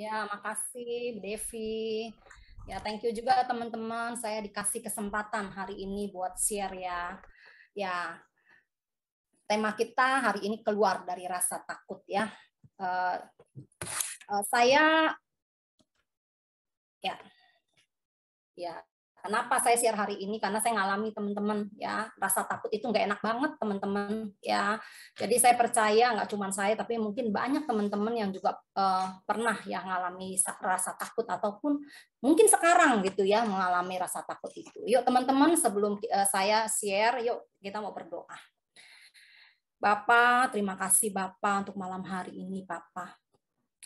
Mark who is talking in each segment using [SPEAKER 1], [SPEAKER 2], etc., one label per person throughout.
[SPEAKER 1] Ya, makasih Devi. Ya, thank you juga teman-teman. Saya dikasih kesempatan hari ini buat share ya. Ya, tema kita hari ini keluar dari rasa takut ya. Uh, uh, saya, ya, ya Kenapa saya share hari ini? Karena saya ngalami teman-teman ya rasa takut itu nggak enak banget teman-teman ya. Jadi saya percaya nggak cuma saya tapi mungkin banyak teman-teman yang juga uh, pernah ya ngalami rasa takut ataupun mungkin sekarang gitu ya mengalami rasa takut itu. Yuk teman-teman sebelum uh, saya share, yuk kita mau berdoa. Bapak, terima kasih Bapak untuk malam hari ini Bapak.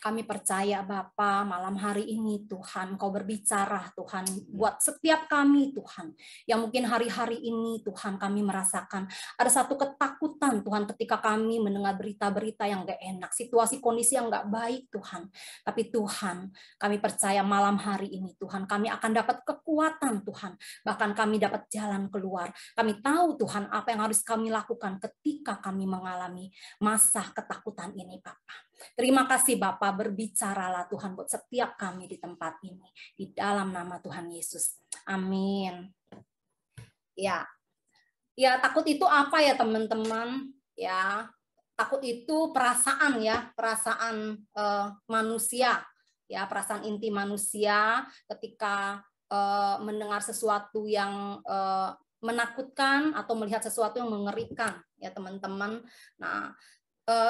[SPEAKER 1] Kami percaya Bapa malam hari ini Tuhan Kau berbicara Tuhan hmm. buat setiap kami Tuhan. Yang mungkin hari-hari ini Tuhan kami merasakan ada satu ketakutan Tuhan ketika kami mendengar berita-berita yang gak enak, situasi kondisi yang gak baik Tuhan. Tapi Tuhan kami percaya malam hari ini Tuhan kami akan dapat kekuatan Tuhan. Bahkan kami dapat jalan keluar. Kami tahu Tuhan apa yang harus kami lakukan ketika kami mengalami masa ketakutan ini Bapak. Terima kasih Bapak berbicaralah Tuhan buat setiap kami di tempat ini di dalam nama Tuhan Yesus. Amin. Ya. Ya, takut itu apa ya teman-teman? Ya. Takut itu perasaan ya, perasaan uh, manusia. Ya, perasaan inti manusia ketika uh, mendengar sesuatu yang uh, menakutkan atau melihat sesuatu yang mengerikan ya teman-teman. Nah,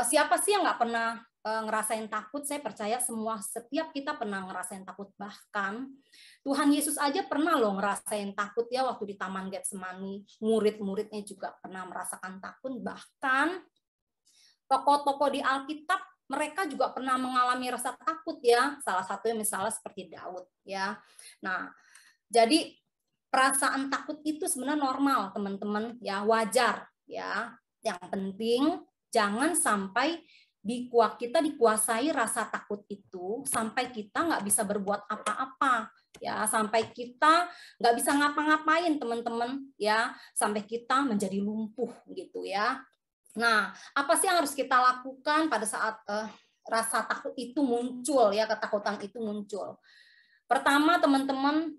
[SPEAKER 1] siapa sih yang nggak pernah Eh, ngerasain takut, saya percaya semua setiap kita pernah ngerasain takut. Bahkan Tuhan Yesus aja pernah loh ngerasain takut ya waktu di Taman Getsemani. Murid-muridnya juga pernah merasakan takut. Bahkan tokoh-tokoh di Alkitab mereka juga pernah mengalami rasa takut ya. Salah satunya misalnya seperti Daud ya. Nah, jadi perasaan takut itu sebenarnya normal, teman-teman ya, wajar ya. Yang penting jangan sampai dikuak kita dikuasai rasa takut itu sampai kita nggak bisa berbuat apa-apa ya sampai kita nggak bisa ngapa-ngapain teman-teman ya sampai kita menjadi lumpuh gitu ya nah apa sih yang harus kita lakukan pada saat eh, rasa takut itu muncul ya ketakutan itu muncul pertama teman-teman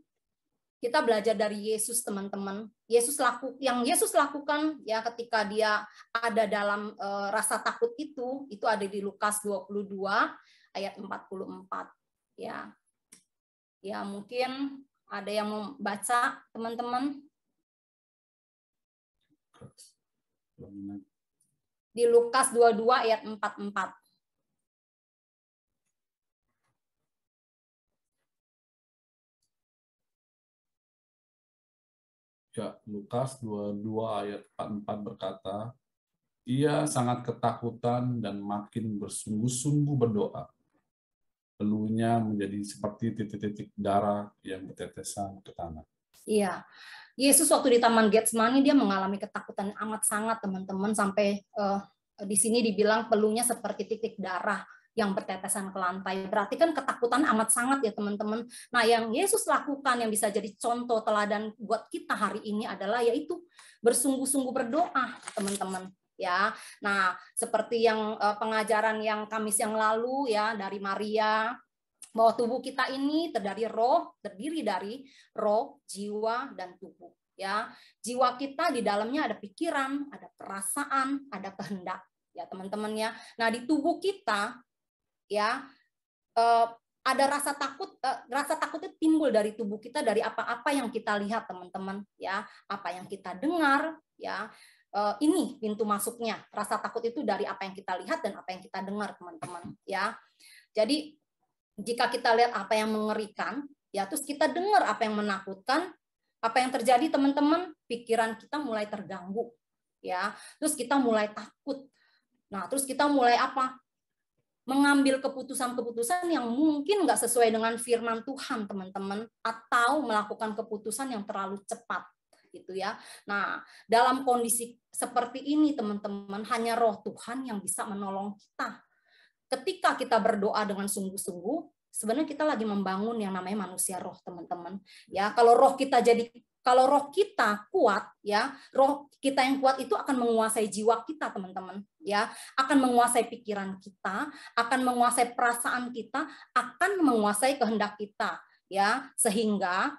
[SPEAKER 1] kita belajar dari Yesus teman-teman. Yesus laku yang Yesus lakukan ya ketika dia ada dalam e, rasa takut itu, itu ada di Lukas 22 ayat 44 ya. Ya, mungkin ada yang mau baca teman-teman. Di Lukas 22 ayat 44.
[SPEAKER 2] Lukas 22 ayat 44 berkata,
[SPEAKER 3] ia sangat ketakutan dan makin bersungguh-sungguh berdoa. Pelunya menjadi seperti titik-titik darah yang bertetesan ke tanah.
[SPEAKER 1] Iya. Yesus waktu di Taman Getsemani dia mengalami ketakutan amat sangat teman-teman sampai uh, di sini dibilang pelunya seperti titik darah yang bertetesan ke lantai. Berarti kan ketakutan amat sangat ya teman-teman. Nah yang Yesus lakukan yang bisa jadi contoh teladan buat kita hari ini adalah yaitu bersungguh-sungguh berdoa teman-teman ya. Nah, seperti yang eh, pengajaran yang Kamis yang lalu ya dari Maria bahwa tubuh kita ini terdiri roh, terdiri dari roh, jiwa dan tubuh ya. Jiwa kita di dalamnya ada pikiran, ada perasaan, ada kehendak ya teman-teman ya. Nah, di tubuh kita ya uh, ada rasa takut uh, rasa takut itu timbul dari tubuh kita dari apa-apa yang kita lihat teman-teman ya apa yang kita dengar ya uh, ini pintu masuknya rasa takut itu dari apa yang kita lihat dan apa yang kita dengar teman-teman ya jadi jika kita lihat apa yang mengerikan ya terus kita dengar apa yang menakutkan apa yang terjadi teman-teman pikiran kita mulai terganggu ya terus kita mulai takut nah terus kita mulai apa mengambil keputusan-keputusan yang mungkin nggak sesuai dengan firman Tuhan teman-teman atau melakukan keputusan yang terlalu cepat gitu ya. Nah, dalam kondisi seperti ini teman-teman hanya roh Tuhan yang bisa menolong kita. Ketika kita berdoa dengan sungguh-sungguh, sebenarnya kita lagi membangun yang namanya manusia roh teman-teman. Ya, kalau roh kita jadi kalau roh kita kuat ya, roh kita yang kuat itu akan menguasai jiwa kita teman-teman ya akan menguasai pikiran kita akan menguasai perasaan kita akan menguasai kehendak kita ya sehingga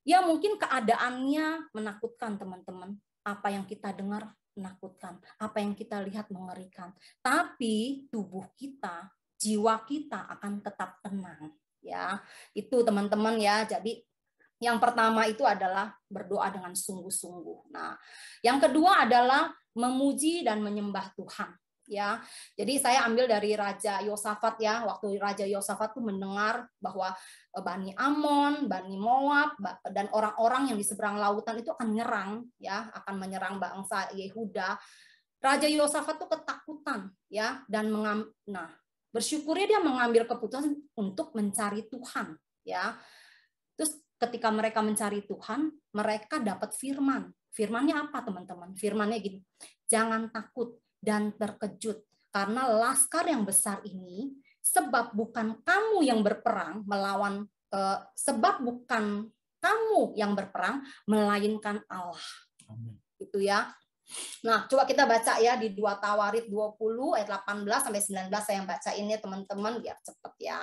[SPEAKER 1] ya mungkin keadaannya menakutkan teman-teman apa yang kita dengar menakutkan apa yang kita lihat mengerikan tapi tubuh kita jiwa kita akan tetap tenang ya itu teman-teman ya jadi yang pertama itu adalah berdoa dengan sungguh-sungguh. Nah, yang kedua adalah memuji dan menyembah Tuhan ya. Jadi saya ambil dari Raja Yosafat ya, waktu Raja Yosafat tuh mendengar bahwa eh, Bani Amon, Bani Moab dan orang-orang yang di seberang lautan itu akan menyerang ya, akan menyerang bangsa Yehuda. Raja Yosafat tuh ketakutan ya dan mengam nah, bersyukurnya dia mengambil keputusan untuk mencari Tuhan ya ketika mereka mencari Tuhan, mereka dapat firman. Firmannya apa, teman-teman? Firmannya gini, jangan takut dan terkejut, karena laskar yang besar ini, sebab bukan kamu yang berperang melawan, eh, sebab bukan kamu yang berperang, melainkan Allah. Amin. Itu ya. Nah, coba kita baca ya di 2 Tawarit 20 ayat 18 sampai 19 saya yang baca ini teman-teman biar cepat ya.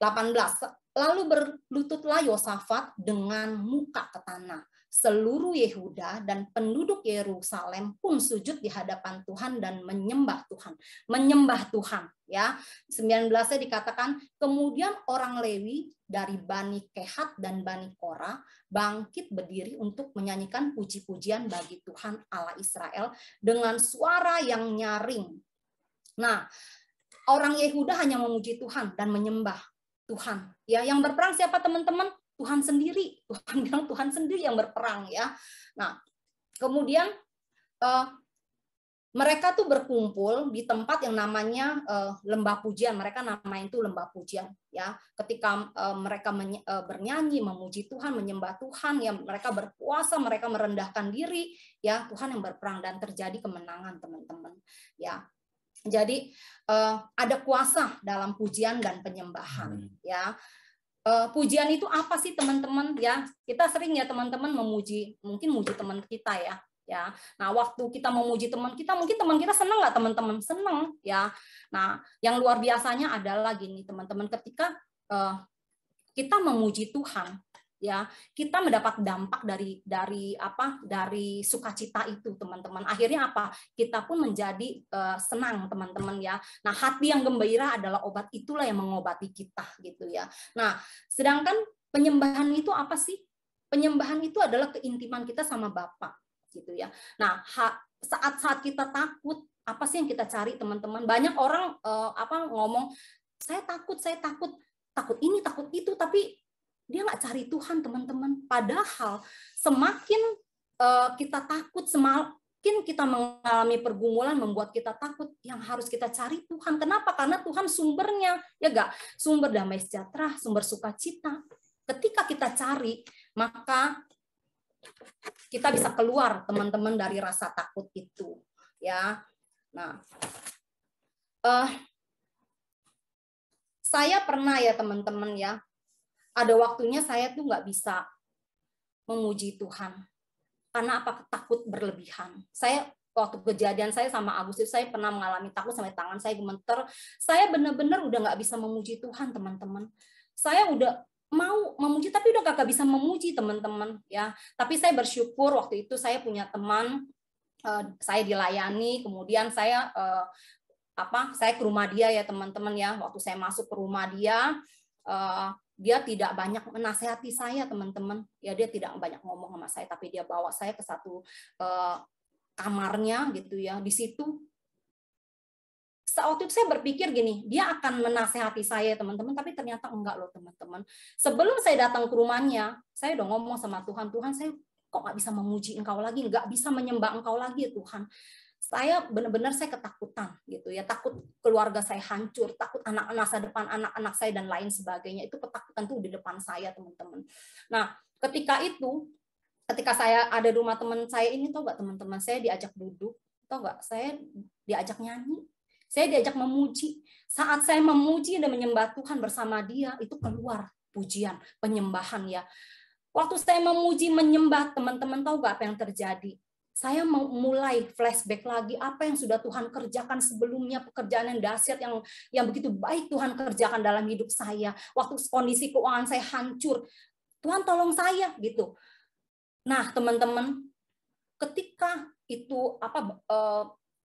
[SPEAKER 1] 18 Lalu berlututlah Yosafat dengan muka ke tanah. Seluruh Yehuda dan penduduk Yerusalem pun sujud di hadapan Tuhan dan menyembah Tuhan. Menyembah Tuhan. ya 19-nya dikatakan, kemudian orang Lewi dari Bani Kehat dan Bani Korah bangkit berdiri untuk menyanyikan puji-pujian bagi Tuhan Allah Israel dengan suara yang nyaring. Nah, orang Yehuda hanya memuji Tuhan dan menyembah Tuhan. Ya, yang berperang siapa teman-teman? Tuhan sendiri. Tuhan bilang Tuhan sendiri yang berperang ya. Nah, kemudian uh, mereka tuh berkumpul di tempat yang namanya uh, lembah pujian. Mereka namain tuh lembah pujian ya. Ketika uh, mereka uh, bernyanyi, memuji Tuhan, menyembah Tuhan, ya mereka berpuasa, mereka merendahkan diri, ya Tuhan yang berperang dan terjadi kemenangan teman-teman. Ya, jadi uh, ada kuasa dalam pujian dan penyembahan hmm. ya. Uh, pujian itu apa sih teman-teman ya? Kita sering ya teman-teman memuji, mungkin muji teman kita ya, ya. Nah, waktu kita memuji teman kita, mungkin teman kita seneng nggak teman-teman? Seneng, ya. Nah, yang luar biasanya adalah gini teman-teman, ketika uh, kita memuji Tuhan, ya kita mendapat dampak dari dari apa dari sukacita itu teman-teman akhirnya apa kita pun menjadi uh, senang teman-teman ya nah hati yang gembira adalah obat itulah yang mengobati kita gitu ya nah sedangkan penyembahan itu apa sih penyembahan itu adalah keintiman kita sama Bapa gitu ya nah saat-saat kita takut apa sih yang kita cari teman-teman banyak orang uh, apa ngomong saya takut saya takut takut ini takut itu tapi dia nggak cari Tuhan teman-teman padahal semakin uh, kita takut semakin kita mengalami pergumulan membuat kita takut yang harus kita cari Tuhan kenapa karena Tuhan sumbernya ya gak sumber damai sejahtera sumber sukacita ketika kita cari maka kita bisa keluar teman-teman dari rasa takut itu ya nah uh, saya pernah ya teman-teman ya ada waktunya saya tuh nggak bisa memuji Tuhan. Karena apa? Takut berlebihan. Saya waktu kejadian saya sama Agus itu saya pernah mengalami takut sampai tangan saya gemeter. Saya benar-benar udah nggak bisa memuji Tuhan, teman-teman. Saya udah mau memuji tapi udah kakak bisa memuji teman-teman ya. Tapi saya bersyukur waktu itu saya punya teman eh, saya dilayani, kemudian saya eh, apa? Saya ke rumah dia ya, teman-teman ya. Waktu saya masuk ke rumah dia eh, dia tidak banyak menasehati saya teman-teman ya dia tidak banyak ngomong sama saya tapi dia bawa saya ke satu uh, kamarnya gitu ya di situ saat itu saya berpikir gini dia akan menasehati saya teman-teman tapi ternyata enggak loh teman-teman sebelum saya datang ke rumahnya saya udah ngomong sama Tuhan Tuhan saya kok nggak bisa memuji engkau lagi nggak bisa menyembah engkau lagi ya Tuhan saya benar-benar saya ketakutan gitu ya takut keluarga saya hancur takut anak-anak masa depan anak-anak saya dan lain sebagainya itu ketakutan tuh di depan saya teman-teman nah ketika itu ketika saya ada di rumah teman saya ini tau gak teman-teman saya diajak duduk tau gak saya diajak nyanyi saya diajak memuji saat saya memuji dan menyembah Tuhan bersama dia itu keluar pujian penyembahan ya waktu saya memuji menyembah teman-teman tau gak apa yang terjadi saya mau mulai flashback lagi apa yang sudah Tuhan kerjakan sebelumnya pekerjaan yang dahsyat yang yang begitu baik Tuhan kerjakan dalam hidup saya waktu kondisi keuangan saya hancur Tuhan tolong saya gitu nah teman-teman ketika itu apa eh,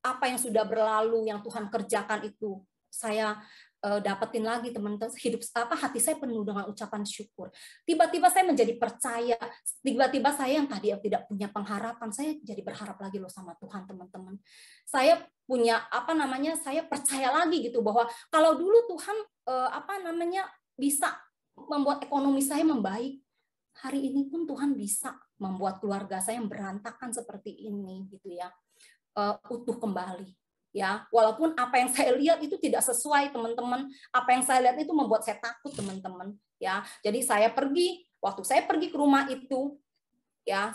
[SPEAKER 1] apa yang sudah berlalu yang Tuhan kerjakan itu saya uh, dapetin lagi teman-teman hidup apa hati saya penuh dengan ucapan syukur tiba-tiba saya menjadi percaya tiba-tiba saya yang tadi tidak punya pengharapan saya jadi berharap lagi loh sama Tuhan teman-teman saya punya apa namanya saya percaya lagi gitu bahwa kalau dulu Tuhan uh, apa namanya bisa membuat ekonomi saya membaik hari ini pun Tuhan bisa membuat keluarga saya yang berantakan seperti ini gitu ya uh, utuh kembali ya walaupun apa yang saya lihat itu tidak sesuai teman-teman apa yang saya lihat itu membuat saya takut teman-teman ya jadi saya pergi waktu saya pergi ke rumah itu ya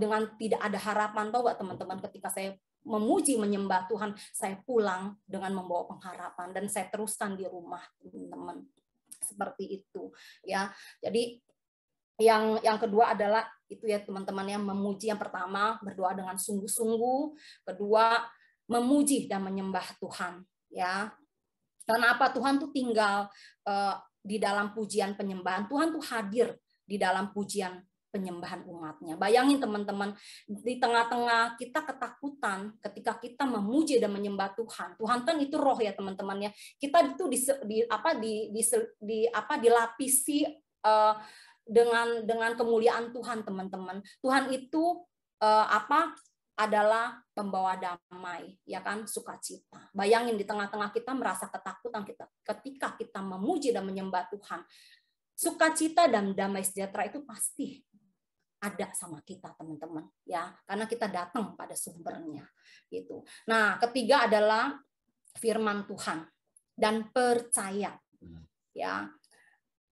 [SPEAKER 1] dengan tidak ada harapan tahu teman-teman ketika saya memuji menyembah Tuhan saya pulang dengan membawa pengharapan dan saya teruskan di rumah teman-teman seperti itu ya jadi yang yang kedua adalah itu ya teman-teman yang memuji yang pertama berdoa dengan sungguh-sungguh kedua memuji dan menyembah Tuhan ya karena apa Tuhan tuh tinggal uh, di dalam pujian penyembahan Tuhan tuh hadir di dalam pujian penyembahan umatnya. Bayangin teman-teman, di tengah-tengah kita ketakutan ketika kita memuji dan menyembah Tuhan. Tuhan kan itu roh ya teman-teman ya. Kita itu di, di apa di, di, di apa dilapisi uh, dengan dengan kemuliaan Tuhan teman-teman. Tuhan itu uh, apa adalah pembawa damai, ya kan, sukacita. Bayangin di tengah-tengah kita merasa ketakutan kita ketika kita memuji dan menyembah Tuhan. Sukacita dan damai sejahtera itu pasti ada sama kita teman-teman ya karena kita datang pada sumbernya gitu nah ketiga adalah firman Tuhan dan percaya hmm. ya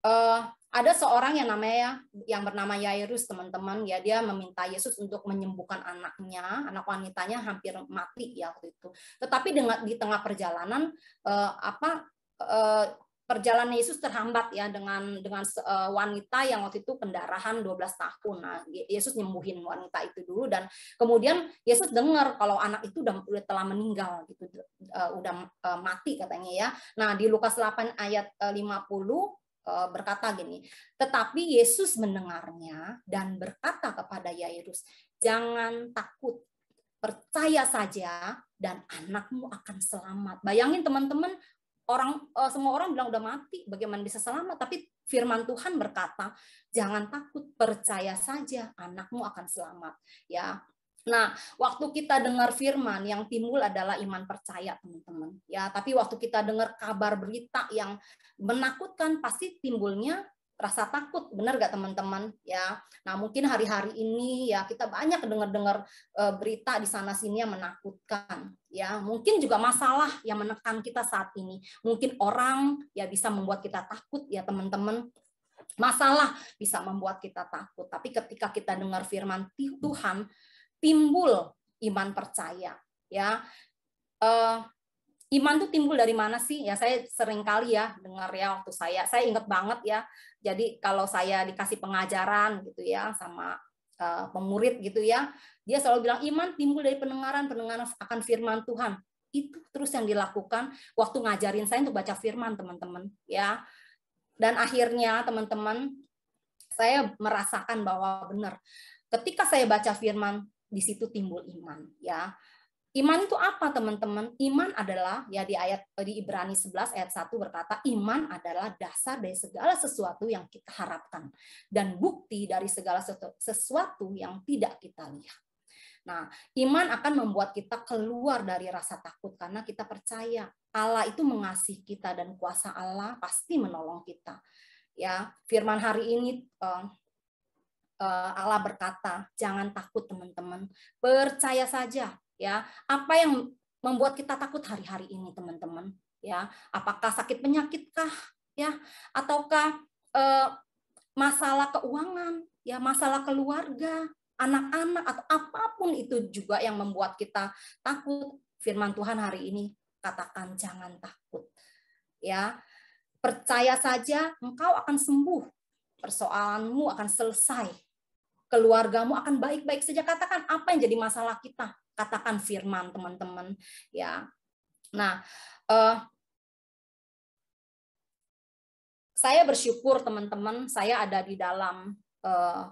[SPEAKER 1] uh, ada seorang yang namanya yang bernama Yairus teman-teman ya dia meminta Yesus untuk menyembuhkan anaknya anak wanitanya hampir mati ya waktu itu tetapi dengan di tengah perjalanan eh, apa eh, perjalanan Yesus terhambat ya dengan dengan eh, wanita yang waktu itu pendarahan 12 tahun nah Yesus nyembuhin wanita itu dulu dan kemudian Yesus dengar kalau anak itu udah, udah telah meninggal gitu eh, udah eh, mati katanya ya nah di Lukas 8 ayat eh, lima 50 Eh, berkata gini, tetapi Yesus mendengarnya dan berkata kepada Yairus, jangan takut, percaya saja dan anakmu akan selamat. Bayangin teman-teman, orang eh, semua orang bilang udah mati, bagaimana bisa selamat? Tapi firman Tuhan berkata, jangan takut, percaya saja anakmu akan selamat. Ya, Nah, waktu kita dengar firman yang timbul adalah iman percaya, teman-teman. Ya, tapi waktu kita dengar kabar berita yang menakutkan pasti timbulnya rasa takut, benar gak teman-teman? Ya, nah mungkin hari-hari ini ya kita banyak dengar-dengar e, berita di sana sini yang menakutkan. Ya, mungkin juga masalah yang menekan kita saat ini. Mungkin orang ya bisa membuat kita takut ya teman-teman. Masalah bisa membuat kita takut, tapi ketika kita dengar firman Tuhan, timbul iman percaya ya uh, iman tuh timbul dari mana sih ya saya sering kali ya dengar ya waktu saya saya inget banget ya jadi kalau saya dikasih pengajaran gitu ya sama uh, pemurid gitu ya dia selalu bilang iman timbul dari pendengaran pendengaran akan firman Tuhan itu terus yang dilakukan waktu ngajarin saya untuk baca firman teman-teman ya dan akhirnya teman-teman saya merasakan bahwa benar ketika saya baca firman di situ timbul iman ya. Iman itu apa teman-teman? Iman adalah ya di ayat di Ibrani 11 ayat 1 berkata iman adalah dasar dari segala sesuatu yang kita harapkan dan bukti dari segala sesuatu yang tidak kita lihat. Nah, iman akan membuat kita keluar dari rasa takut karena kita percaya Allah itu mengasihi kita dan kuasa Allah pasti menolong kita. Ya, firman hari ini uh, Eh, Allah berkata, jangan takut teman-teman, percaya saja ya. Apa yang membuat kita takut hari-hari ini teman-teman ya? Apakah sakit penyakitkah ya? Ataukah uh, masalah keuangan ya, masalah keluarga, anak-anak atau apapun itu juga yang membuat kita takut. Firman Tuhan hari ini katakan jangan takut ya. Percaya saja engkau akan sembuh persoalanmu akan selesai. Keluargamu akan baik-baik saja. Katakan apa yang jadi masalah kita. Katakan firman, teman-teman. Ya. Nah, uh, saya bersyukur teman-teman, saya ada di dalam uh,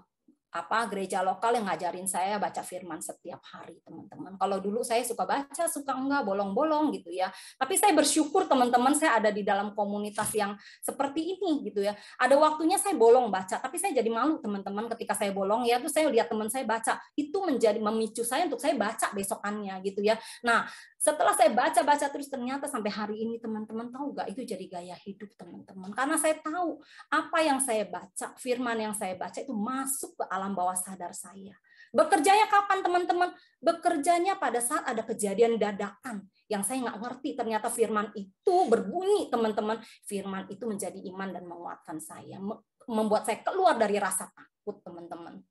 [SPEAKER 1] apa gereja lokal yang ngajarin saya baca firman setiap hari teman-teman. Kalau dulu saya suka baca, suka enggak bolong-bolong gitu ya. Tapi saya bersyukur teman-teman saya ada di dalam komunitas yang seperti ini gitu ya. Ada waktunya saya bolong baca, tapi saya jadi malu teman-teman ketika saya bolong ya tuh saya lihat teman saya baca. Itu menjadi memicu saya untuk saya baca besokannya gitu ya. Nah, setelah saya baca-baca terus ternyata sampai hari ini teman-teman tahu nggak itu jadi gaya hidup teman-teman. Karena saya tahu apa yang saya baca, firman yang saya baca itu masuk ke alam bawah sadar saya. Bekerjanya kapan teman-teman? Bekerjanya pada saat ada kejadian dadakan yang saya nggak ngerti. Ternyata firman itu berbunyi teman-teman. Firman itu menjadi iman dan menguatkan saya. Membuat saya keluar dari rasa takut teman-teman.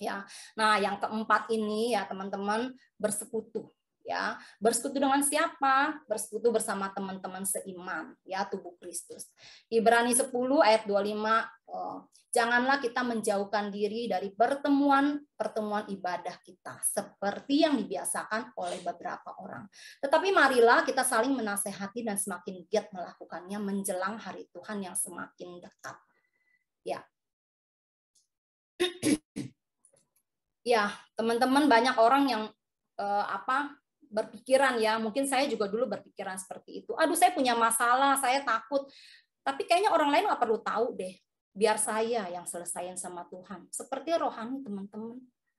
[SPEAKER 1] Ya, nah yang keempat ini ya teman-teman bersekutu ya bersekutu dengan siapa bersekutu bersama teman-teman seiman ya tubuh Kristus Ibrani 10 ayat 25 oh, janganlah kita menjauhkan diri dari pertemuan pertemuan ibadah kita seperti yang dibiasakan oleh beberapa orang tetapi marilah kita saling menasehati dan semakin giat melakukannya menjelang hari Tuhan yang semakin dekat ya ya teman-teman banyak orang yang eh, apa berpikiran ya, mungkin saya juga dulu berpikiran seperti itu. Aduh, saya punya masalah, saya takut. Tapi kayaknya orang lain nggak perlu tahu deh. Biar saya yang selesaiin sama Tuhan. Seperti rohani teman-teman.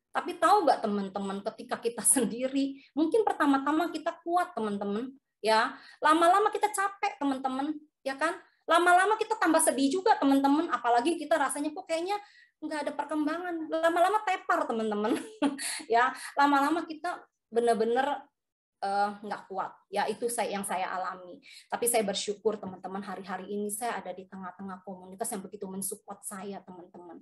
[SPEAKER 1] Tapi tahu nggak teman-teman ketika kita sendiri, mungkin pertama-tama kita kuat teman-teman, ya. Lama-lama kita capek teman-teman, ya kan? Lama-lama kita tambah sedih juga teman-teman, apalagi kita rasanya kok kayaknya nggak ada perkembangan. Lama-lama tepar teman-teman, ya. Lama-lama kita benar-benar Eh, nggak uh, kuat ya itu saya yang saya alami tapi saya bersyukur teman-teman hari-hari ini saya ada di tengah-tengah komunitas yang begitu mensupport saya teman-teman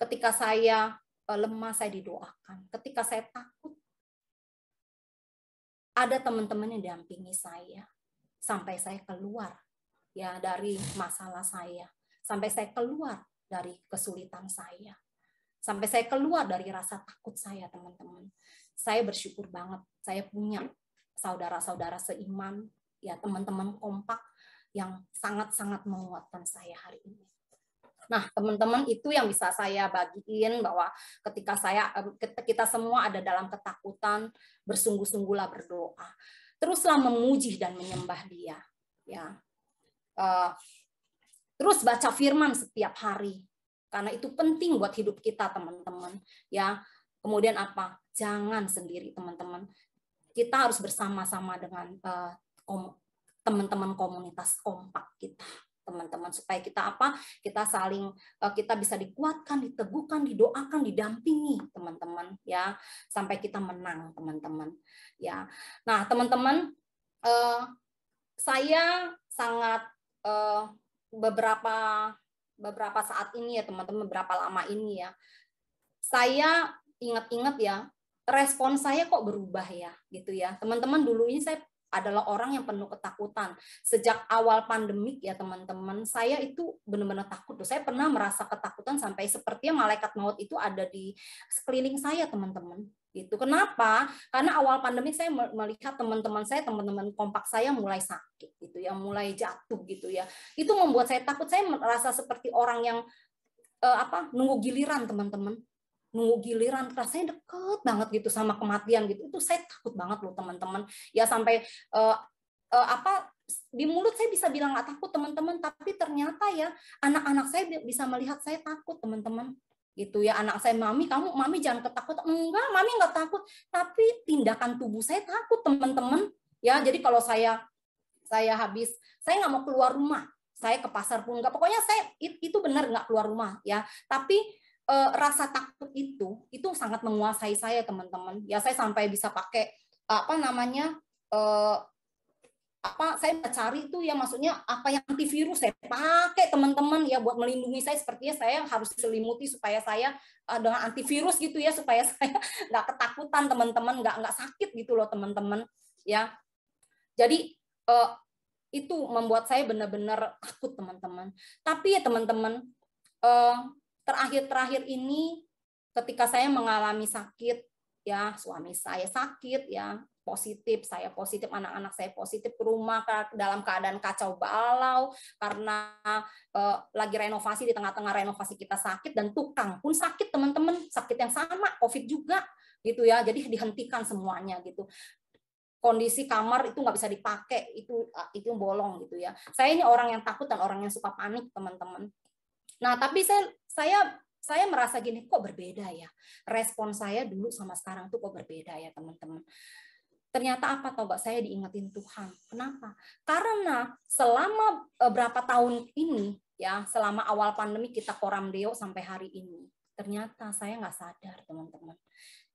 [SPEAKER 1] ketika saya uh, lemah saya didoakan ketika saya takut ada teman-teman yang dampingi saya sampai saya keluar ya dari masalah saya sampai saya keluar dari kesulitan saya sampai saya keluar dari rasa takut saya teman-teman saya bersyukur banget saya punya saudara-saudara seiman ya teman-teman kompak yang sangat-sangat menguatkan saya hari ini. Nah, teman-teman itu yang bisa saya bagiin bahwa ketika saya kita semua ada dalam ketakutan, bersungguh-sungguhlah berdoa. Teruslah memuji dan menyembah Dia, ya. Eh, terus baca firman setiap hari karena itu penting buat hidup kita, teman-teman, ya. Kemudian apa? jangan sendiri teman-teman. Kita harus bersama-sama dengan uh, teman-teman komunitas kompak kita teman-teman supaya kita apa kita saling eh, kita bisa dikuatkan diteguhkan didoakan didampingi teman-teman ya sampai kita menang teman-teman ya nah teman-teman eh, saya sangat eh, beberapa beberapa saat ini ya teman-teman beberapa lama ini ya saya ingat-ingat ya respon saya kok berubah ya gitu ya teman-teman dulu ini saya adalah orang yang penuh ketakutan. Sejak awal pandemik ya teman-teman, saya itu benar-benar takut. Tuh. Saya pernah merasa ketakutan sampai sepertinya malaikat maut itu ada di sekeliling saya teman-teman. Gitu. Kenapa? Karena awal pandemik saya melihat teman-teman saya, teman-teman kompak saya mulai sakit gitu ya, mulai jatuh gitu ya. Itu membuat saya takut. Saya merasa seperti orang yang eh, apa? nunggu giliran teman-teman nunggu giliran rasanya deket banget gitu sama kematian gitu itu saya takut banget loh teman-teman ya sampai uh, uh, apa di mulut saya bisa bilang nggak takut teman-teman tapi ternyata ya anak-anak saya bisa melihat saya takut teman-teman gitu ya anak saya mami kamu mami jangan ketakut enggak mami nggak takut tapi tindakan tubuh saya takut teman-teman ya jadi kalau saya saya habis saya nggak mau keluar rumah saya ke pasar pun nggak pokoknya saya itu benar nggak keluar rumah ya tapi uh, rasa takut itu itu sangat menguasai saya teman-teman ya saya sampai bisa pakai apa namanya uh, apa saya cari itu ya maksudnya apa yang antivirus saya pakai teman-teman ya buat melindungi saya sepertinya saya harus selimuti supaya saya uh, dengan antivirus gitu ya supaya saya nggak ketakutan teman-teman nggak nggak sakit gitu loh teman-teman ya jadi uh, itu membuat saya benar-benar takut teman-teman tapi ya teman-teman uh, terakhir-terakhir ini ketika saya mengalami sakit ya suami saya sakit ya positif saya positif anak-anak saya positif ke rumah dalam keadaan kacau balau karena eh, lagi renovasi di tengah-tengah renovasi kita sakit dan tukang pun sakit teman-teman sakit yang sama covid juga gitu ya jadi dihentikan semuanya gitu kondisi kamar itu nggak bisa dipakai itu eh, itu bolong gitu ya saya ini orang yang takut dan orang yang suka panik teman-teman Nah, tapi saya saya saya merasa gini kok berbeda ya. Respon saya dulu sama sekarang tuh kok berbeda ya, teman-teman. Ternyata apa tau Mbak? Saya diingetin Tuhan. Kenapa? Karena selama e, berapa tahun ini ya, selama awal pandemi kita koram deo sampai hari ini, ternyata saya nggak sadar teman-teman.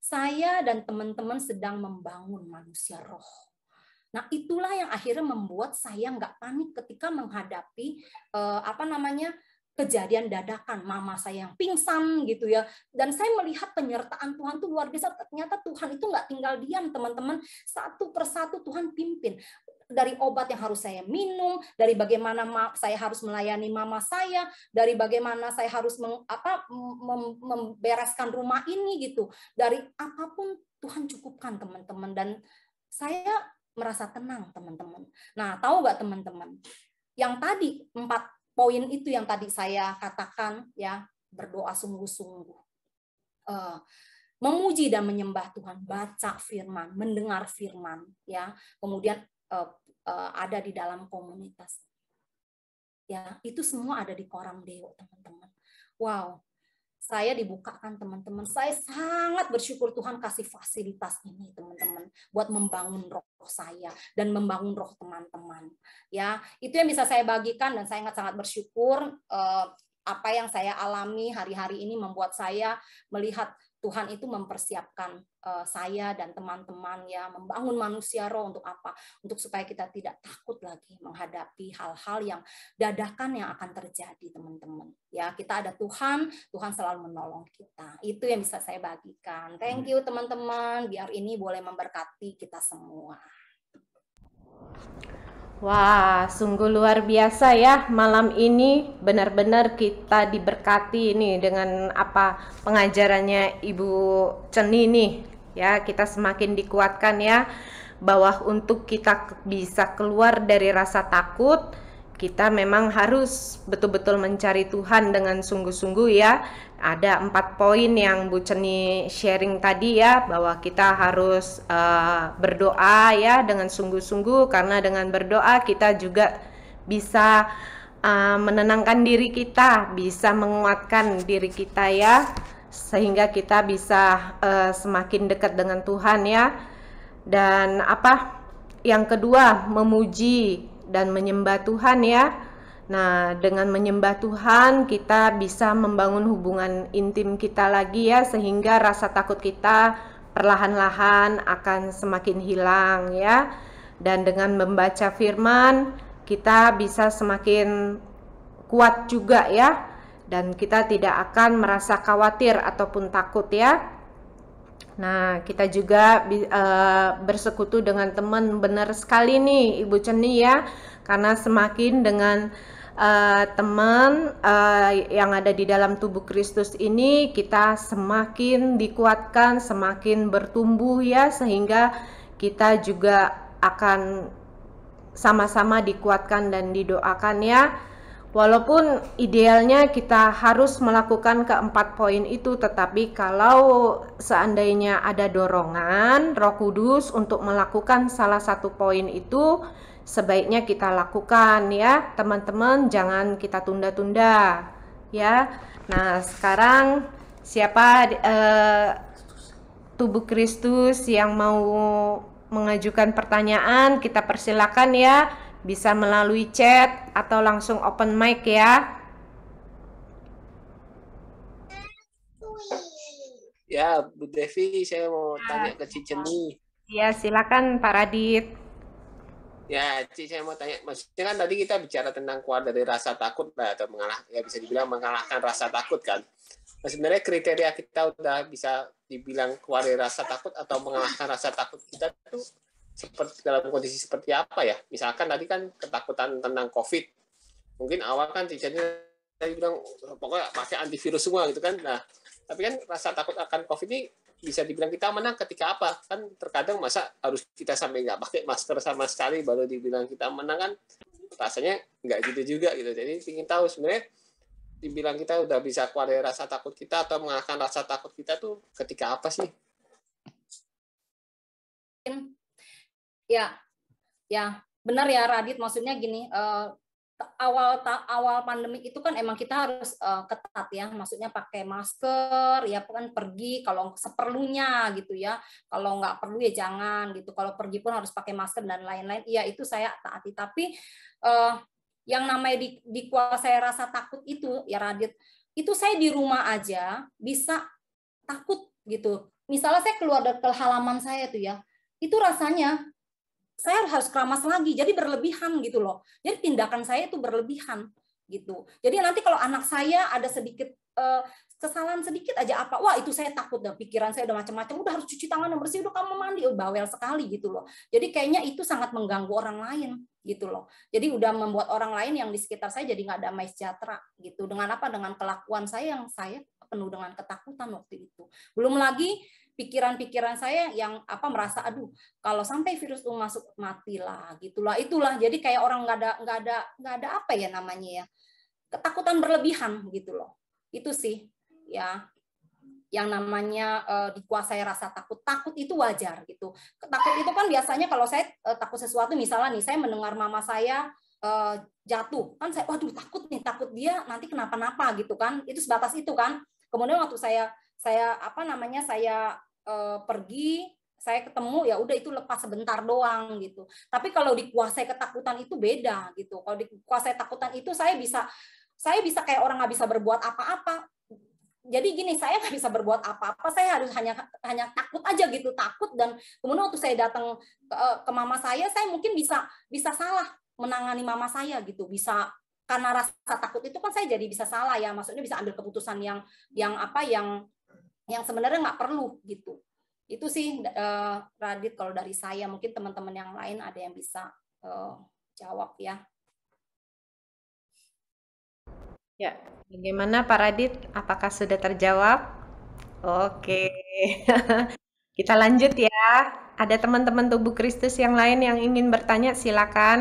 [SPEAKER 1] Saya dan teman-teman sedang membangun manusia roh. Nah, itulah yang akhirnya membuat saya nggak panik ketika menghadapi eh, apa namanya kejadian dadakan mama saya yang pingsan gitu ya dan saya melihat penyertaan Tuhan tuh luar biasa ternyata Tuhan itu nggak tinggal diam teman-teman satu persatu Tuhan pimpin dari obat yang harus saya minum, dari bagaimana saya harus melayani mama saya, dari bagaimana saya harus meng, apa, mem, membereskan rumah ini gitu, dari apapun Tuhan cukupkan teman-teman dan saya merasa tenang teman-teman. Nah tahu nggak teman-teman, yang tadi empat poin itu yang tadi saya katakan ya berdoa sungguh-sungguh uh, memuji dan menyembah Tuhan baca firman mendengar firman ya kemudian eh, eh, ada di dalam komunitas ya itu semua ada di koram dewa teman-teman wow saya dibukakan teman-teman. Saya sangat bersyukur Tuhan kasih fasilitas ini teman-teman buat membangun roh saya dan membangun roh teman-teman. Ya, itu yang bisa saya bagikan dan saya sangat sangat bersyukur eh, apa yang saya alami hari-hari ini membuat saya melihat Tuhan itu mempersiapkan eh, saya dan teman-teman ya membangun manusia roh untuk apa? Untuk supaya kita tidak takut lagi menghadapi hal-hal yang dadakan yang akan terjadi, teman-teman. Ya, kita ada Tuhan, Tuhan selalu menolong kita. Itu yang bisa saya bagikan. Thank you teman-teman, biar ini boleh memberkati kita semua.
[SPEAKER 4] Wah, sungguh luar biasa ya malam ini benar-benar kita diberkati ini dengan apa pengajarannya Ibu Ceni nih. Ya, kita semakin dikuatkan ya bahwa untuk kita bisa keluar dari rasa takut, kita memang harus betul-betul mencari Tuhan dengan sungguh-sungguh ya. Ada empat poin yang Bu Ceni sharing tadi ya bahwa kita harus uh, berdoa ya dengan sungguh-sungguh karena dengan berdoa kita juga bisa uh, menenangkan diri kita, bisa menguatkan diri kita ya sehingga kita bisa uh, semakin dekat dengan Tuhan ya. Dan apa? Yang kedua, memuji dan menyembah Tuhan ya. Nah, dengan menyembah Tuhan kita bisa membangun hubungan intim kita lagi ya sehingga rasa takut kita perlahan-lahan akan semakin hilang ya. Dan dengan membaca firman kita bisa semakin kuat juga ya dan kita tidak akan merasa khawatir ataupun takut ya. Nah, kita juga uh, bersekutu dengan teman benar sekali nih Ibu Ceni ya. Karena semakin dengan uh, teman uh, yang ada di dalam tubuh Kristus ini kita semakin dikuatkan, semakin bertumbuh ya sehingga kita juga akan sama-sama dikuatkan dan didoakan ya. Walaupun idealnya kita harus melakukan keempat poin itu, tetapi kalau seandainya ada dorongan Roh Kudus untuk melakukan salah satu poin itu, sebaiknya kita lakukan ya, teman-teman. Jangan kita tunda-tunda ya. Nah, sekarang siapa eh, tubuh Kristus yang mau mengajukan pertanyaan? Kita persilakan ya bisa melalui chat atau langsung open mic ya.
[SPEAKER 5] Ya, Bu Devi, saya mau nah, tanya ke Cici nih.
[SPEAKER 4] Ya, silakan Pak Radit.
[SPEAKER 5] Ya, Ci, saya mau tanya, maksudnya kan tadi kita bicara tentang keluar dari rasa takut lah, atau mengalah, ya bisa dibilang mengalahkan rasa takut kan. Nah, sebenarnya kriteria kita udah bisa dibilang keluar dari rasa takut atau mengalahkan rasa takut kita tuh seperti dalam kondisi seperti apa ya? Misalkan tadi kan ketakutan tentang COVID, mungkin awal kan teachernya tadi bilang pokoknya pakai antivirus semua gitu kan. Nah, tapi kan rasa takut akan COVID ini bisa dibilang kita menang ketika apa? Kan terkadang masa harus kita sampai nggak pakai masker sama sekali baru dibilang kita menang kan rasanya nggak gitu juga gitu. Jadi ingin tahu sebenarnya dibilang kita udah bisa keluar dari rasa takut kita atau mengalahkan rasa takut
[SPEAKER 6] kita tuh ketika apa sih?
[SPEAKER 1] Ya, ya benar ya Radit. Maksudnya gini, uh, awal awal pandemi itu kan emang kita harus uh, ketat ya maksudnya pakai masker ya kan pergi kalau seperlunya gitu ya kalau nggak perlu ya jangan gitu kalau pergi pun harus pakai masker dan lain-lain iya itu saya taati tapi uh, yang namanya di, dikuasai rasa takut itu ya Radit itu saya di rumah aja bisa takut gitu misalnya saya keluar dari halaman saya tuh ya itu rasanya saya harus keramas lagi jadi berlebihan gitu loh jadi tindakan saya itu berlebihan gitu jadi nanti kalau anak saya ada sedikit uh, kesalahan sedikit aja apa wah itu saya takut dan pikiran saya udah macam-macam udah harus cuci tangan yang bersih udah kamu mandi udah oh, bawel sekali gitu loh jadi kayaknya itu sangat mengganggu orang lain gitu loh jadi udah membuat orang lain yang di sekitar saya jadi nggak damai sejahtera gitu dengan apa dengan kelakuan saya yang saya penuh dengan ketakutan waktu itu belum lagi pikiran-pikiran saya yang apa merasa aduh kalau sampai virus itu masuk mati matilah gitulah itulah jadi kayak orang nggak ada nggak ada nggak ada apa ya namanya ya ketakutan berlebihan gitu loh itu sih ya yang namanya uh, dikuasai rasa takut takut itu wajar gitu takut itu kan biasanya kalau saya uh, takut sesuatu misalnya nih saya mendengar mama saya uh, jatuh kan saya waduh takut nih takut dia nanti kenapa-napa gitu kan itu sebatas itu kan kemudian waktu saya saya apa namanya saya uh, pergi saya ketemu ya udah itu lepas sebentar doang gitu tapi kalau dikuasai ketakutan itu beda gitu kalau dikuasai ketakutan itu saya bisa saya bisa kayak orang nggak bisa berbuat apa-apa jadi gini saya nggak bisa berbuat apa-apa saya harus hanya hanya takut aja gitu takut dan kemudian waktu saya datang ke, eh, ke mama saya saya mungkin bisa bisa salah menangani mama saya gitu bisa karena rasa takut itu kan saya jadi bisa salah ya maksudnya bisa ambil keputusan yang yang apa yang yang sebenarnya nggak perlu gitu. Itu sih uh, Radit kalau dari saya mungkin teman-teman yang lain ada yang bisa uh, jawab ya. Ya,
[SPEAKER 4] bagaimana Pak Radit? Apakah sudah terjawab? Oke, kita lanjut ya. Ada teman-teman tubuh Kristus yang lain yang ingin bertanya, silakan.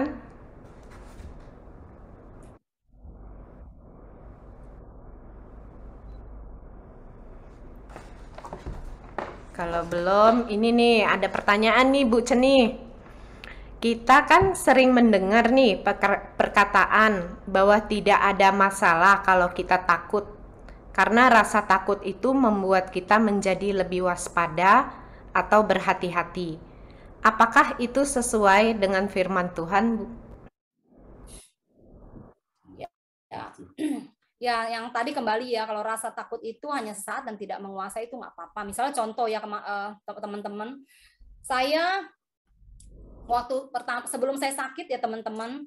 [SPEAKER 4] Kalau belum, ini nih ada pertanyaan nih Bu Ceni. Kita kan sering mendengar nih perkataan bahwa tidak ada masalah kalau kita takut. Karena rasa takut itu membuat kita menjadi lebih waspada atau berhati-hati. Apakah itu sesuai dengan firman Tuhan, Bu? Ya.
[SPEAKER 1] ya yang tadi kembali ya kalau rasa takut itu hanya sesaat dan tidak menguasai itu nggak apa-apa misalnya contoh ya eh, teman-teman saya waktu pertama sebelum saya sakit ya teman-teman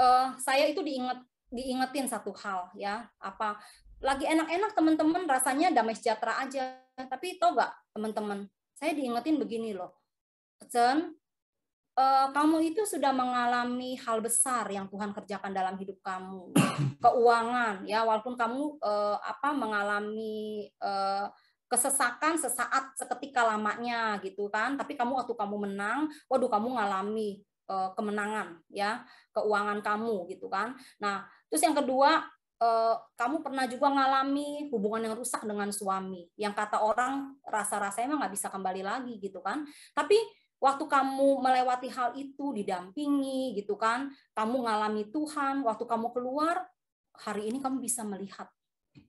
[SPEAKER 1] eh, saya itu diinget diingetin satu hal ya apa lagi enak-enak teman-teman rasanya damai sejahtera aja tapi tau gak teman-teman saya diingetin begini loh Chen Eh, kamu itu sudah mengalami hal besar yang Tuhan kerjakan dalam hidup kamu keuangan ya walaupun kamu uh, apa mengalami uh, kesesakan sesaat seketika lamanya gitu kan tapi kamu waktu kamu menang waduh kamu mengalami uh, kemenangan ya keuangan kamu gitu kan nah terus yang kedua uh, kamu pernah juga mengalami hubungan yang rusak dengan suami yang kata orang rasa rasanya emang nggak bisa kembali lagi gitu kan tapi waktu kamu melewati hal itu didampingi gitu kan kamu ngalami Tuhan waktu kamu keluar hari ini kamu bisa melihat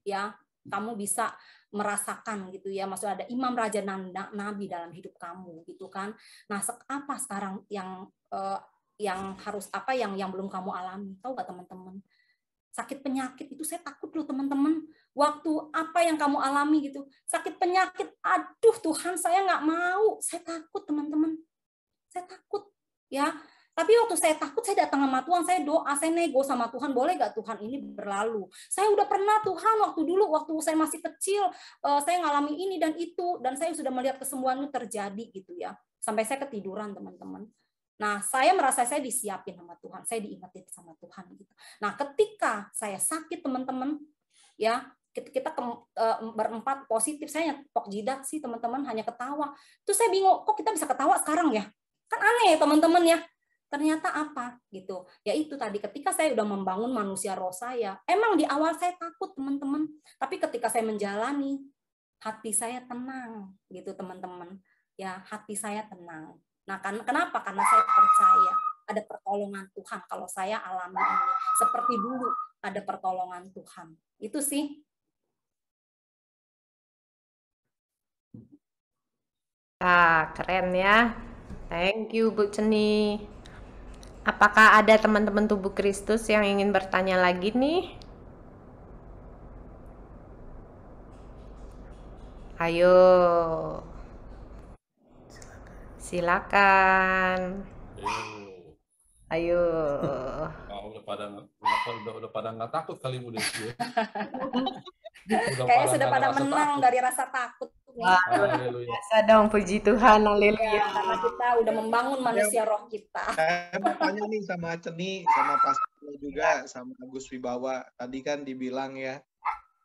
[SPEAKER 1] ya kamu bisa merasakan gitu ya maksudnya ada imam raja nabi dalam hidup kamu gitu kan nah apa sekarang yang eh, yang harus apa yang yang belum kamu alami tahu nggak teman-teman sakit penyakit itu saya takut loh teman-teman waktu apa yang kamu alami gitu sakit penyakit aduh Tuhan saya nggak mau saya takut teman-teman saya takut ya tapi waktu saya takut, saya datang sama Tuhan, saya doa, saya nego sama Tuhan, boleh gak Tuhan ini berlalu? Saya udah pernah Tuhan waktu dulu, waktu saya masih kecil, eh, saya ngalami ini dan itu, dan saya sudah melihat kesembuhan itu terjadi gitu ya. Sampai saya ketiduran teman-teman. Nah, saya merasa saya disiapin sama Tuhan, saya diingetin sama Tuhan gitu. Nah, ketika saya sakit teman-teman, ya kita, e, berempat positif, saya pok jidat sih teman-teman hanya ketawa. Terus saya bingung, kok kita bisa ketawa sekarang ya? Kan aneh ya teman-teman ya. Ternyata apa gitu? ya itu tadi ketika saya udah membangun manusia roh saya, emang di awal saya takut teman-teman, tapi ketika saya menjalani, hati saya tenang gitu teman-teman. Ya, hati saya tenang Nah, kan kenapa? Karena saya percaya ada pertolongan Tuhan kalau saya alami ini. Seperti dulu ada pertolongan Tuhan. Itu sih.
[SPEAKER 4] Ah, keren ya. Thank you Bu Ceni. Apakah ada teman-teman tubuh Kristus yang ingin bertanya lagi nih? Ayo. Silakan.
[SPEAKER 1] Ayo. ayo
[SPEAKER 3] udah pada udah, udah pada nggak takut kali ini ya? Kayaknya sudah pada menang dari
[SPEAKER 1] rasa takut.
[SPEAKER 2] biasa
[SPEAKER 4] dong puji Tuhan, haleluya.
[SPEAKER 1] Ya, karena kita udah membangun manusia roh
[SPEAKER 4] kita.
[SPEAKER 5] Saya tanya
[SPEAKER 4] nih sama Ceni, sama Pastor
[SPEAKER 5] juga, sama Agus Wibawa. Tadi kan dibilang ya,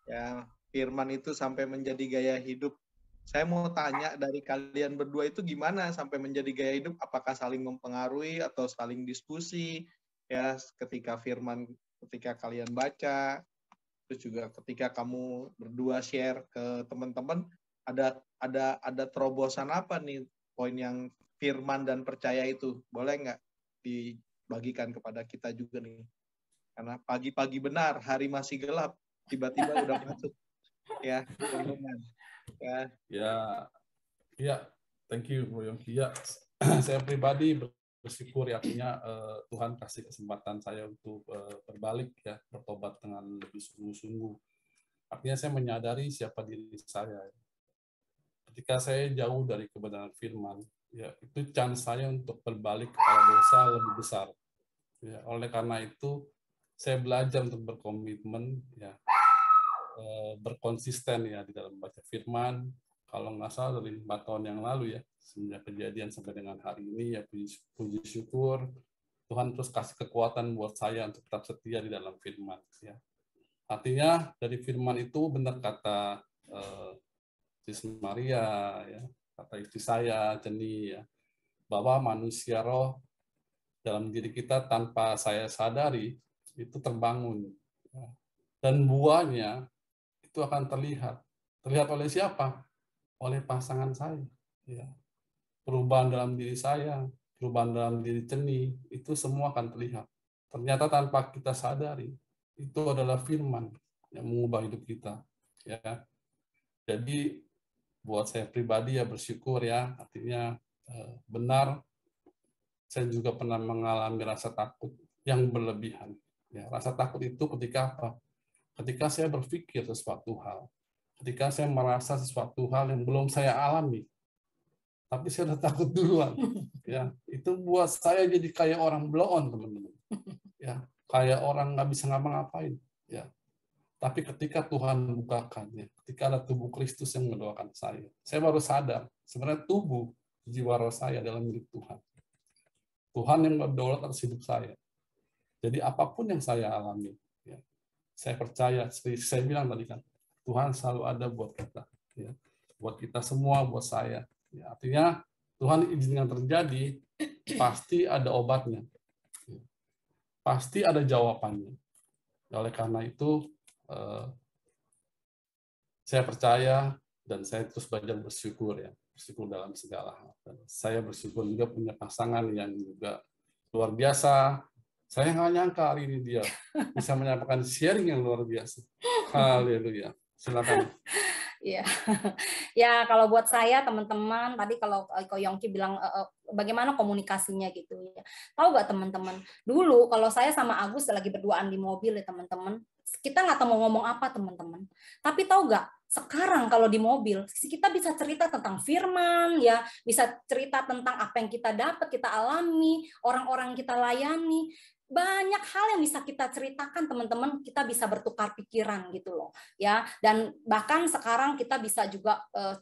[SPEAKER 5] ya firman itu sampai menjadi gaya hidup saya mau tanya dari kalian berdua itu gimana sampai menjadi gaya hidup? Apakah saling mempengaruhi atau saling diskusi? Ya, ketika firman, ketika kalian baca, terus juga ketika kamu berdua share ke teman-teman, ada ada ada terobosan apa nih poin yang firman dan percaya itu? Boleh nggak dibagikan kepada kita juga nih? Karena pagi-pagi benar, hari masih gelap, tiba-tiba udah masuk ya Ya.
[SPEAKER 3] ya. Ya. Thank you Bro Yongki. Ya. saya pribadi bersyukur ya punya uh, eh, Tuhan kasih kesempatan saya untuk uh, berbalik ya bertobat dengan lebih sungguh-sungguh. Artinya saya menyadari siapa diri saya. Ketika saya jauh dari kebenaran firman, ya itu chance saya untuk berbalik kepada dosa lebih besar. Ya, oleh karena itu saya belajar untuk berkomitmen ya Eh, berkonsisten ya di dalam baca firman. Kalau nggak salah dari empat tahun yang lalu ya, semenjak kejadian sampai dengan hari ini ya puji, puji syukur Tuhan terus kasih kekuatan buat saya untuk tetap setia di dalam firman ya. Artinya dari firman itu benar kata Yesus eh, Yesus Maria ya, kata istri saya Jenny ya, bahwa manusia roh dalam diri kita tanpa saya sadari itu terbangun ya. dan buahnya itu akan terlihat. Terlihat oleh siapa? Oleh pasangan saya. Ya. Perubahan dalam diri saya, perubahan dalam diri ceni, itu semua akan terlihat. Ternyata tanpa kita sadari, itu adalah firman yang mengubah hidup kita. Ya. Jadi buat saya pribadi ya bersyukur ya, artinya eh, benar saya juga pernah mengalami rasa takut yang berlebihan. Ya, rasa takut itu ketika apa? ketika saya berpikir sesuatu hal, ketika saya merasa sesuatu hal yang belum saya alami, tapi saya udah takut duluan, ya itu buat saya jadi kayak orang bloon, teman-teman, ya kayak orang nggak bisa ngapa-ngapain, ya. Tapi ketika Tuhan membukakannya, ketika ada tubuh Kristus yang mendoakan saya, saya baru sadar sebenarnya tubuh jiwa roh saya dalam milik Tuhan. Tuhan yang berdaulat atas hidup saya. Jadi apapun yang saya alami, saya percaya, seperti saya bilang tadi kan, Tuhan selalu ada buat kita. Ya. Buat kita semua, buat saya. Ya, artinya Tuhan izinkan terjadi, pasti ada obatnya. Ya. Pasti ada jawabannya. Ya, oleh karena itu, eh, saya percaya dan saya terus belajar bersyukur ya bersyukur dalam segala hal. saya bersyukur juga punya pasangan yang juga luar biasa, saya nggak nyangka hari ini dia bisa menyampaikan sharing yang luar biasa. Haleluya. Silakan.
[SPEAKER 1] Iya. ya, kalau buat saya teman-teman tadi kalau eh, Ko Yongki bilang e -e, bagaimana komunikasinya gitu ya. Tahu nggak teman-teman? Dulu kalau saya sama Agus lagi berduaan di mobil ya teman-teman, kita nggak tahu mau ngomong apa teman-teman. Tapi tahu nggak? Sekarang kalau di mobil kita bisa cerita tentang firman ya, bisa cerita tentang apa yang kita dapat, kita alami, orang-orang kita layani banyak hal yang bisa kita ceritakan teman-teman kita bisa bertukar pikiran gitu loh ya dan bahkan sekarang kita bisa juga uh, eh,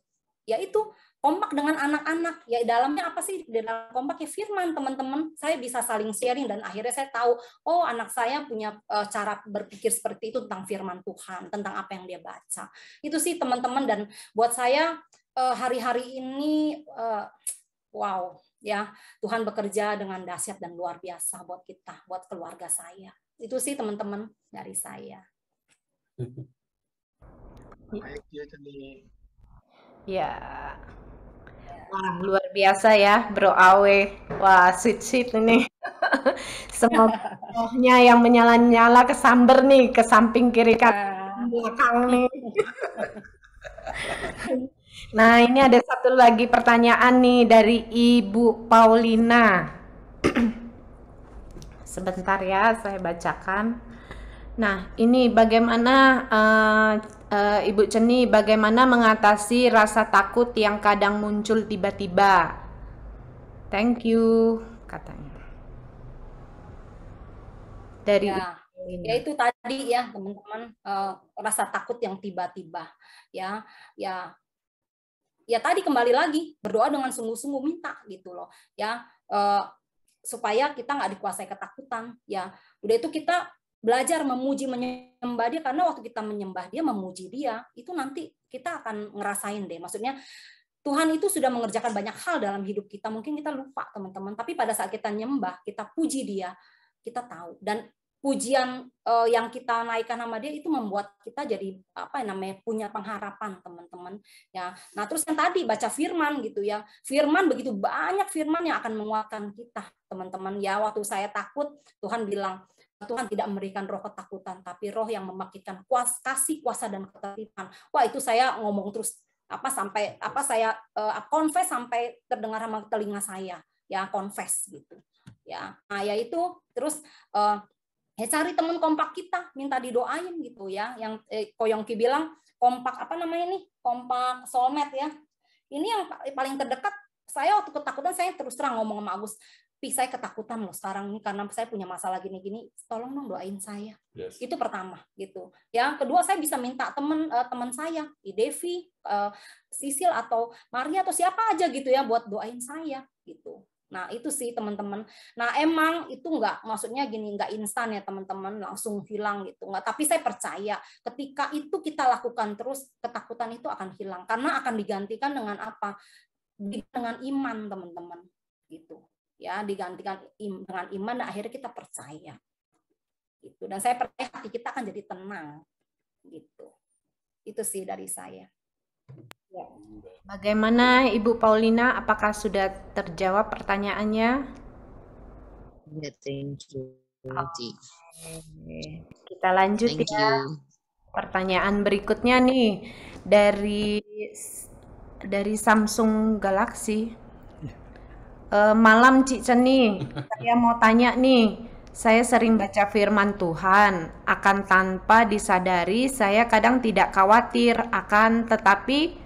[SPEAKER 1] yaitu kompak dengan anak-anak ya dalamnya apa sih di dalam kompak ya firman teman-teman saya bisa saling sharing dan akhirnya saya tahu oh anak saya punya uh, cara berpikir seperti itu tentang firman Tuhan tentang apa yang dia baca itu sih teman-teman dan buat saya eh, hari-hari uh, ini wow ya Tuhan bekerja dengan dahsyat dan luar biasa buat kita buat keluarga saya itu sih teman-teman dari saya
[SPEAKER 2] ya,
[SPEAKER 4] ya Wah, luar biasa ya Bro Awe. Wah, sweet-sweet ini. semuanya yang menyala-nyala kesamber nih ke samping kiri kanan iya. belakang nih. Nah, ini ada satu lagi pertanyaan nih dari Ibu Paulina. Sebentar ya, saya bacakan. Nah, ini bagaimana uh, uh, Ibu Ceni bagaimana mengatasi rasa takut yang kadang muncul tiba-tiba? Thank you, katanya.
[SPEAKER 1] Dari ya. Ya itu tadi ya teman-teman uh, rasa takut yang tiba-tiba ya ya ya tadi kembali lagi berdoa dengan sungguh-sungguh minta gitu loh ya uh, supaya kita nggak dikuasai ketakutan ya udah itu kita belajar memuji menyembah dia karena waktu kita menyembah dia memuji dia itu nanti kita akan ngerasain deh maksudnya Tuhan itu sudah mengerjakan banyak hal dalam hidup kita mungkin kita lupa teman-teman tapi pada saat kita nyembah kita puji dia kita tahu dan pujian uh, yang kita naikkan sama dia itu membuat kita jadi apa ya namanya punya pengharapan teman-teman ya nah terus yang tadi baca firman gitu ya firman begitu banyak firman yang akan menguatkan kita teman-teman ya waktu saya takut Tuhan bilang Tuhan tidak memberikan roh ketakutan tapi roh yang membangkitkan kuas kasih kuasa dan ketertiban wah itu saya ngomong terus apa sampai apa saya uh, confess sampai terdengar sama telinga saya ya confess gitu ya nah ya itu terus uh, ya cari teman kompak kita minta didoain gitu ya yang eh, Koyongki bilang kompak apa namanya nih kompak soulmate ya ini yang eh, paling terdekat saya waktu ketakutan saya terus terang ngomong sama Agus Pi saya ketakutan loh sekarang ini karena saya punya masalah gini-gini tolong dong doain saya yes. itu pertama gitu Ya kedua saya bisa minta teman uh, eh, teman saya I Devi uh, Sisil atau Maria atau siapa aja gitu ya buat doain saya gitu Nah itu sih teman-teman. Nah emang itu enggak maksudnya gini enggak instan ya teman-teman langsung hilang gitu Enggak, Tapi saya percaya ketika itu kita lakukan terus ketakutan itu akan hilang karena akan digantikan dengan apa? Dengan iman teman-teman gitu ya digantikan dengan iman dan akhirnya kita percaya gitu dan saya percaya hati kita akan jadi tenang gitu itu sih dari saya Ya.
[SPEAKER 4] Bagaimana Ibu Paulina, apakah sudah terjawab pertanyaannya?
[SPEAKER 2] Yeah, thank you. Okay.
[SPEAKER 4] Kita lanjut thank ya. You. Pertanyaan berikutnya nih dari dari Samsung Galaxy. Uh, malam Cik Ceni, saya mau tanya nih, saya sering baca firman Tuhan, akan tanpa disadari saya kadang tidak khawatir akan tetapi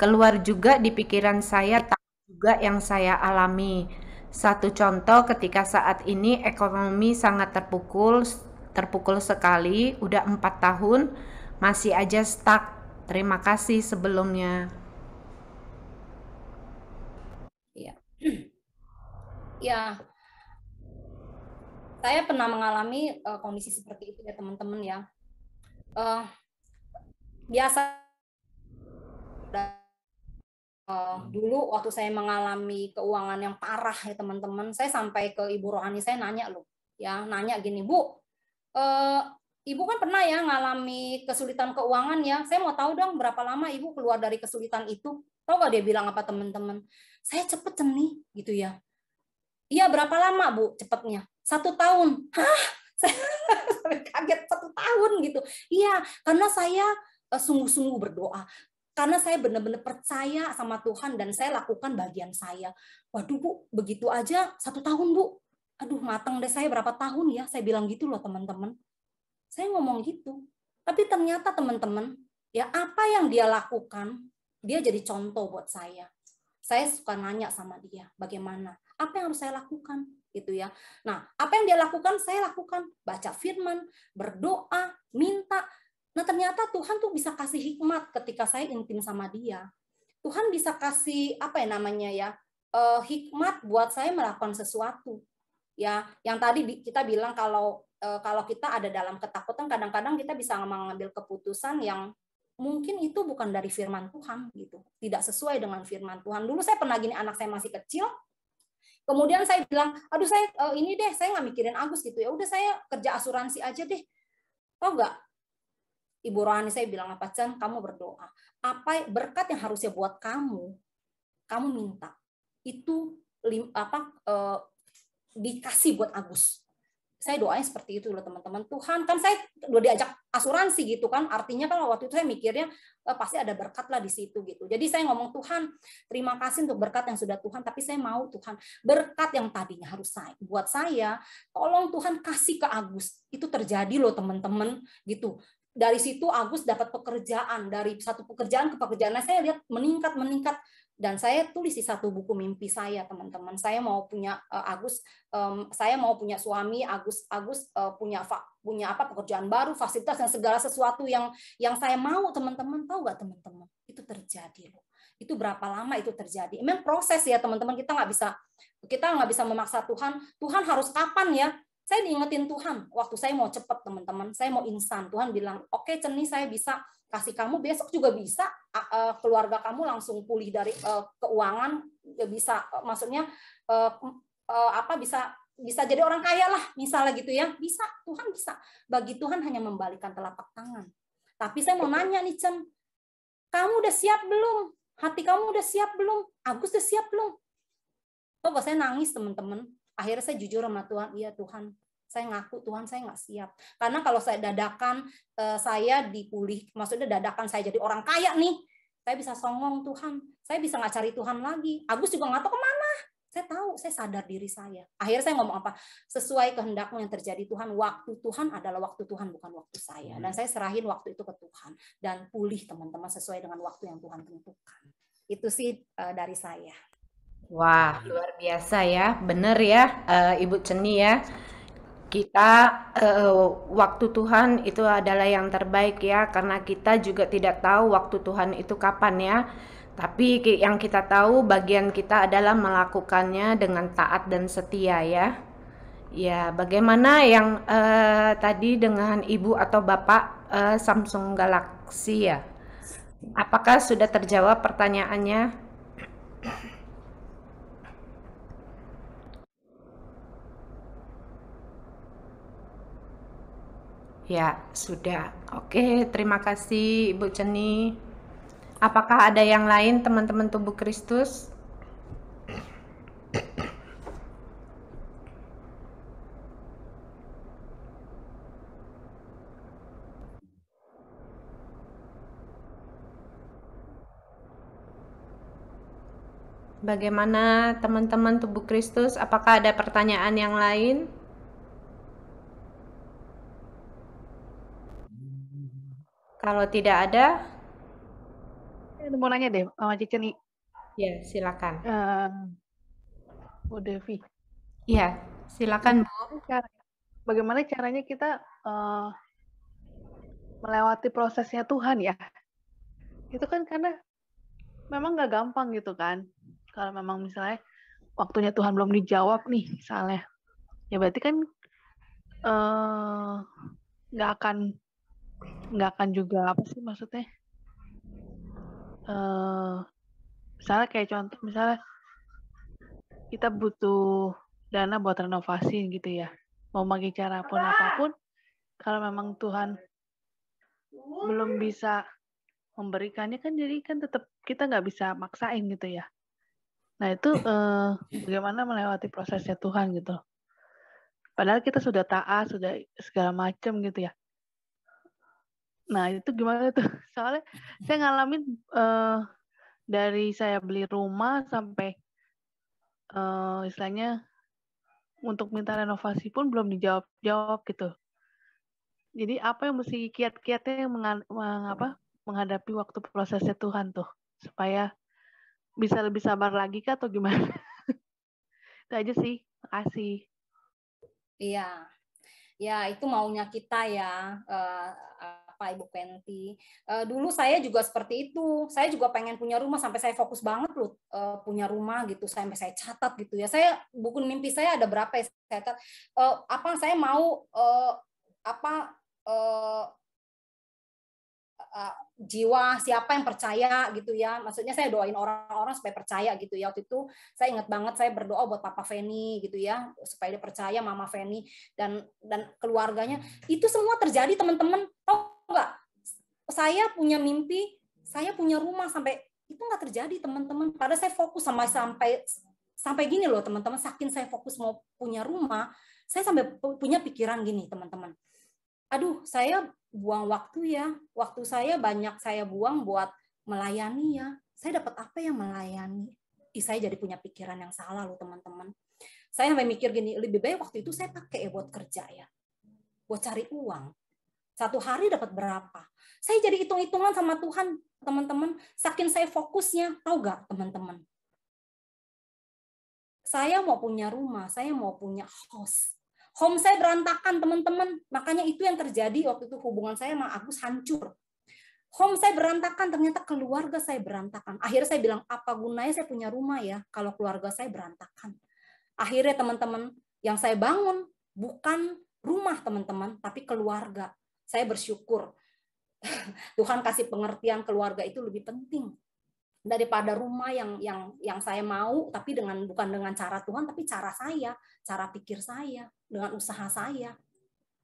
[SPEAKER 4] keluar juga di pikiran saya tak juga yang saya alami. Satu contoh ketika saat ini ekonomi sangat terpukul, terpukul sekali, udah empat tahun, masih aja stuck. Terima kasih sebelumnya.
[SPEAKER 1] Iya. Ya, ya saya pernah mengalami uh, kondisi seperti itu ya teman-teman ya. Uh, biasa uh, dulu waktu saya mengalami keuangan yang parah ya teman-teman, saya sampai ke ibu rohani saya nanya loh, ya nanya gini bu, uh, ibu kan pernah ya ngalami kesulitan keuangan ya, saya mau tahu dong berapa lama ibu keluar dari kesulitan itu, tau gak dia bilang apa teman-teman? Saya cepet nih gitu ya. Iya berapa lama bu cepetnya? satu tahun hah saya kaget satu tahun gitu iya karena saya eh, sungguh-sungguh berdoa karena saya benar-benar percaya sama Tuhan dan saya lakukan bagian saya. Waduh bu, begitu aja satu tahun bu. Aduh matang deh saya berapa tahun ya, saya bilang gitu loh teman-teman. Saya ngomong gitu. Tapi ternyata teman-teman, ya apa yang dia lakukan, dia jadi contoh buat saya. Saya suka nanya sama dia, bagaimana? Apa yang harus saya lakukan? gitu ya. Nah, apa yang dia lakukan? Saya lakukan baca firman, berdoa, minta. Nah, ternyata Tuhan tuh bisa kasih hikmat ketika saya intim sama dia. Tuhan bisa kasih apa ya namanya ya? Eh, hikmat buat saya melakukan sesuatu. Ya, yang tadi kita bilang kalau eh, kalau kita ada dalam ketakutan kadang-kadang kita bisa mengambil keputusan yang mungkin itu bukan dari firman Tuhan gitu. Tidak sesuai dengan firman Tuhan. Dulu saya pernah gini anak saya masih kecil, kemudian saya bilang aduh saya uh, ini deh saya nggak mikirin Agus gitu ya udah saya kerja asuransi aja deh tau nggak Ibu Rohani saya bilang apa Chan kamu berdoa apa berkat yang harusnya buat kamu kamu minta itu lim, apa uh, dikasih buat Agus saya doanya seperti itu loh teman-teman Tuhan kan saya udah diajak asuransi gitu kan artinya kan waktu itu saya mikirnya eh, pasti ada berkat lah di situ gitu jadi saya ngomong Tuhan terima kasih untuk berkat yang sudah Tuhan tapi saya mau Tuhan berkat yang tadinya harus saya buat saya tolong Tuhan kasih ke Agus itu terjadi loh teman-teman gitu dari situ Agus dapat pekerjaan dari satu pekerjaan ke pekerjaan nah, saya lihat meningkat meningkat dan saya tulis di satu buku mimpi saya teman-teman saya mau punya uh, Agus um, saya mau punya suami Agus Agus uh, punya fa, punya apa pekerjaan baru fasilitas dan segala sesuatu yang yang saya mau teman-teman tahu nggak teman-teman itu terjadi loh itu berapa lama itu terjadi memang proses ya teman-teman kita nggak bisa kita nggak bisa memaksa Tuhan Tuhan harus kapan ya saya diingetin Tuhan waktu saya mau cepet teman-teman saya mau insan Tuhan bilang oke okay, Ceni saya bisa kasih kamu besok juga bisa e, keluarga kamu langsung pulih dari uh, keuangan ya bisa e, maksudnya apa bisa bisa jadi orang kaya lah misalnya gitu ya bisa Tuhan bisa bagi Tuhan hanya membalikan telapak tangan tapi saya mau nanya nih Chen kamu udah siap belum hati kamu udah siap belum Agus udah siap belum Oh, saya nangis teman-teman akhirnya saya jujur sama Tuhan iya Tuhan saya ngaku Tuhan saya nggak siap karena kalau saya dadakan eh, saya dipulih maksudnya dadakan saya jadi orang kaya nih saya bisa songong Tuhan saya bisa nggak cari Tuhan lagi Agus juga nggak tahu kemana saya tahu saya sadar diri saya akhirnya saya ngomong apa sesuai kehendakmu yang terjadi Tuhan waktu Tuhan adalah waktu Tuhan bukan waktu saya dan hmm. saya serahin waktu itu ke Tuhan dan pulih teman-teman sesuai dengan waktu yang Tuhan tentukan itu sih eh, dari saya
[SPEAKER 4] Wah, luar biasa ya. Bener ya, eh, Ibu Ceni ya kita uh, waktu Tuhan itu adalah yang terbaik ya karena kita juga tidak tahu waktu Tuhan itu kapan ya tapi yang kita tahu bagian kita adalah melakukannya dengan taat dan setia ya ya bagaimana yang uh, tadi dengan ibu atau bapak uh, Samsung Galaxy ya apakah sudah terjawab pertanyaannya Ya, sudah. Oke, terima kasih Ibu Ceni. Apakah ada yang lain teman-teman tubuh Kristus? Bagaimana teman-teman tubuh Kristus? Apakah ada pertanyaan yang lain? Kalau tidak eh, ada, mau nanya deh sama nih. Ya, silakan.
[SPEAKER 6] Uh, Bu Devi. Ya, silakan Bagaimana caranya kita uh, melewati prosesnya Tuhan ya? Itu kan karena memang nggak gampang gitu kan. Kalau memang misalnya waktunya Tuhan belum dijawab nih misalnya, ya berarti kan nggak uh, akan nggak akan juga apa sih maksudnya? Uh, misalnya kayak contoh misalnya kita butuh dana buat renovasi gitu ya. Mau pakai cara pun apapun, kalau memang Tuhan belum bisa memberikannya kan jadi kan tetap kita nggak bisa maksain gitu ya. Nah itu eh, bagaimana melewati prosesnya Tuhan gitu. Padahal kita sudah taat, sudah segala macam gitu ya. Nah, itu gimana tuh? Soalnya saya ngalamin uh, dari saya beli rumah sampai uh, istilahnya untuk minta renovasi pun belum dijawab-jawab gitu. Jadi apa yang mesti kiat-kiatnya yang mengapa menghadapi waktu prosesnya Tuhan tuh supaya bisa lebih sabar lagi kah atau gimana? itu aja sih. Makasih.
[SPEAKER 1] Iya. Ya, itu maunya kita ya. uh apa Ibu Penti. Uh, dulu saya juga seperti itu. Saya juga pengen punya rumah sampai saya fokus banget loh uh, punya rumah gitu. Sampai saya catat gitu ya. Saya buku mimpi saya ada berapa ya saya catat. Uh, apa saya mau uh, apa uh, uh, jiwa siapa yang percaya gitu ya maksudnya saya doain orang-orang supaya percaya gitu ya waktu itu saya ingat banget saya berdoa buat Papa Feni gitu ya supaya dia percaya Mama Feni dan dan keluarganya itu semua terjadi teman-teman tahu nggak saya punya mimpi saya punya rumah sampai itu nggak terjadi teman-teman Padahal saya fokus sama sampai sampai gini loh teman-teman saking saya fokus mau punya rumah saya sampai punya pikiran gini teman-teman aduh saya buang waktu ya waktu saya banyak saya buang buat melayani ya saya dapat apa yang melayani Ih, saya jadi punya pikiran yang salah loh teman-teman saya sampai mikir gini lebih baik waktu itu saya pakai ya buat kerja ya buat cari uang satu hari dapat berapa? Saya jadi hitung-hitungan sama Tuhan, teman-teman. Saking saya fokusnya, tahu gak teman-teman? Saya mau punya rumah, saya mau punya house. Home saya berantakan, teman-teman. Makanya itu yang terjadi waktu itu hubungan saya sama Agus hancur home saya berantakan, ternyata keluarga saya berantakan. Akhirnya saya bilang, apa gunanya saya punya rumah ya kalau keluarga saya berantakan. Akhirnya teman-teman, yang saya bangun bukan rumah teman-teman, tapi keluarga saya bersyukur Tuhan kasih pengertian keluarga itu lebih penting daripada rumah yang yang yang saya mau tapi dengan bukan dengan cara Tuhan tapi cara saya cara pikir saya dengan usaha saya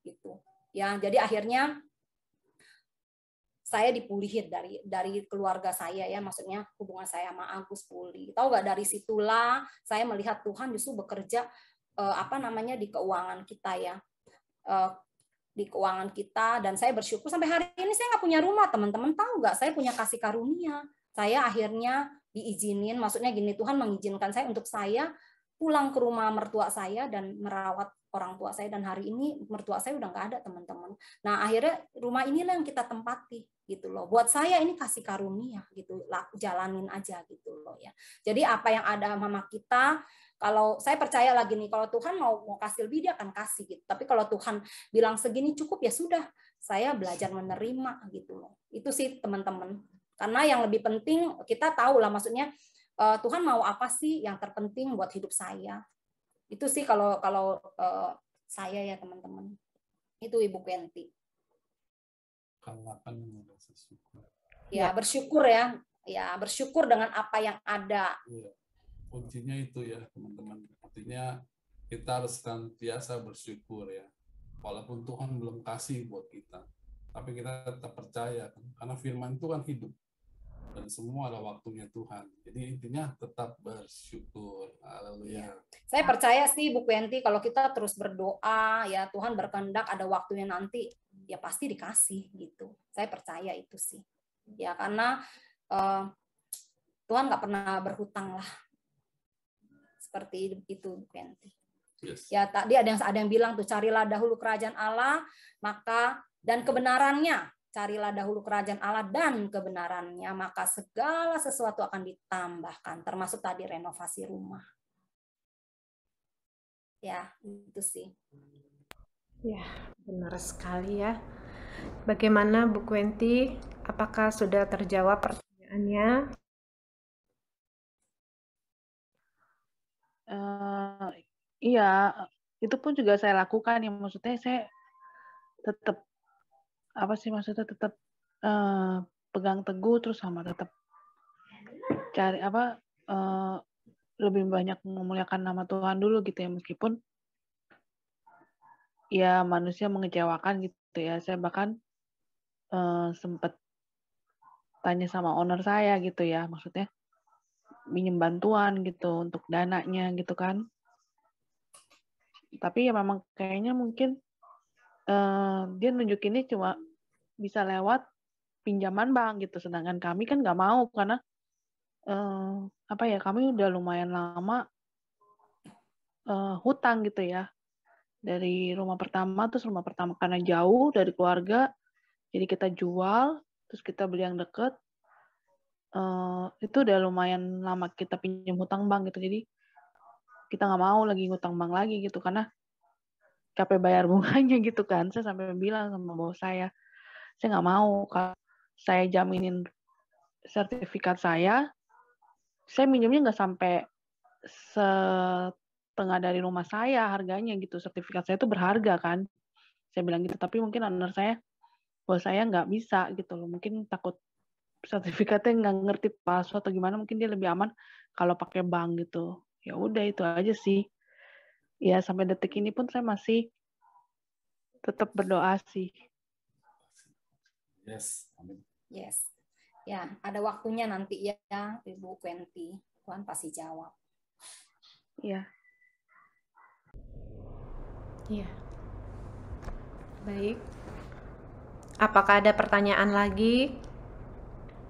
[SPEAKER 1] gitu ya jadi akhirnya saya dipulihin dari dari keluarga saya ya maksudnya hubungan saya sama Agus pulih tahu nggak dari situlah saya melihat Tuhan justru bekerja eh, apa namanya di keuangan kita ya eh, di keuangan kita dan saya bersyukur sampai hari ini saya nggak punya rumah teman-teman tahu nggak saya punya kasih karunia saya akhirnya diizinin maksudnya gini Tuhan mengizinkan saya untuk saya pulang ke rumah mertua saya dan merawat orang tua saya dan hari ini mertua saya udah nggak ada teman-teman nah akhirnya rumah inilah yang kita tempati gitu loh buat saya ini kasih karunia gitu lah jalanin aja gitu loh ya jadi apa yang ada mama kita kalau saya percaya lagi nih, kalau Tuhan mau mau kasih lebih dia akan kasih gitu. Tapi kalau Tuhan bilang segini cukup ya sudah, saya belajar menerima gitu loh. Itu sih teman-teman. Karena yang lebih penting kita tahu lah maksudnya eh, Tuhan mau apa sih yang terpenting buat hidup saya. Itu sih kalau kalau eh, saya ya teman-teman. Itu Ibu Kenti.
[SPEAKER 3] Kalapan
[SPEAKER 1] Ya bersyukur ya. Ya bersyukur dengan apa yang ada.
[SPEAKER 3] Iya kuncinya itu ya teman-teman artinya kita harus senantiasa bersyukur ya walaupun Tuhan belum kasih buat kita tapi kita tetap percaya kan? karena firman itu kan hidup dan semua ada waktunya Tuhan. Jadi intinya tetap bersyukur. Haleluya. Iya.
[SPEAKER 1] Saya percaya sih Bu Kwenti kalau kita terus berdoa ya Tuhan berkehendak ada waktunya nanti ya pasti dikasih gitu. Saya percaya itu sih. Ya karena uh, Tuhan nggak pernah berhutang lah seperti itu Benti. Yes. Ya tadi ada yang ada yang bilang tuh carilah dahulu kerajaan Allah maka dan kebenarannya carilah dahulu kerajaan Allah dan kebenarannya maka segala sesuatu akan ditambahkan termasuk tadi renovasi rumah. Ya itu sih.
[SPEAKER 4] Ya benar sekali ya. Bagaimana Bu Kwenti? Apakah sudah terjawab pertanyaannya?
[SPEAKER 6] uh, iya itu pun juga saya lakukan yang maksudnya saya tetap apa sih maksudnya tetap uh, eh, pegang teguh terus sama tetap cari apa uh, lebih banyak memuliakan nama Tuhan dulu gitu ya meskipun ya manusia mengecewakan gitu ya saya bahkan uh, sempat tanya sama owner saya gitu ya maksudnya minjem bantuan gitu untuk dananya gitu kan tapi ya memang kayaknya mungkin uh, dia ini cuma bisa lewat pinjaman bank gitu sedangkan kami kan nggak mau karena uh, apa ya kami udah lumayan lama uh, hutang gitu ya dari rumah pertama terus rumah pertama karena jauh dari keluarga jadi kita jual terus kita beli yang deket uh, itu udah lumayan lama kita pinjam hutang bank gitu jadi kita nggak mau lagi ngutang bank lagi gitu karena capek bayar bunganya gitu kan saya sampai bilang sama bos saya saya nggak mau kalau saya jaminin sertifikat saya saya minjemnya nggak sampai setengah dari rumah saya harganya gitu sertifikat saya itu berharga kan saya bilang gitu tapi mungkin owner saya bos saya nggak bisa gitu loh mungkin takut sertifikatnya nggak ngerti password atau gimana mungkin dia lebih aman kalau pakai bank gitu ya udah itu aja sih ya sampai detik ini pun saya masih tetap berdoa sih yes amin
[SPEAKER 1] yes ya ada waktunya nanti ya ibu Kwenti Tuhan pasti jawab
[SPEAKER 6] ya
[SPEAKER 4] iya baik apakah ada pertanyaan lagi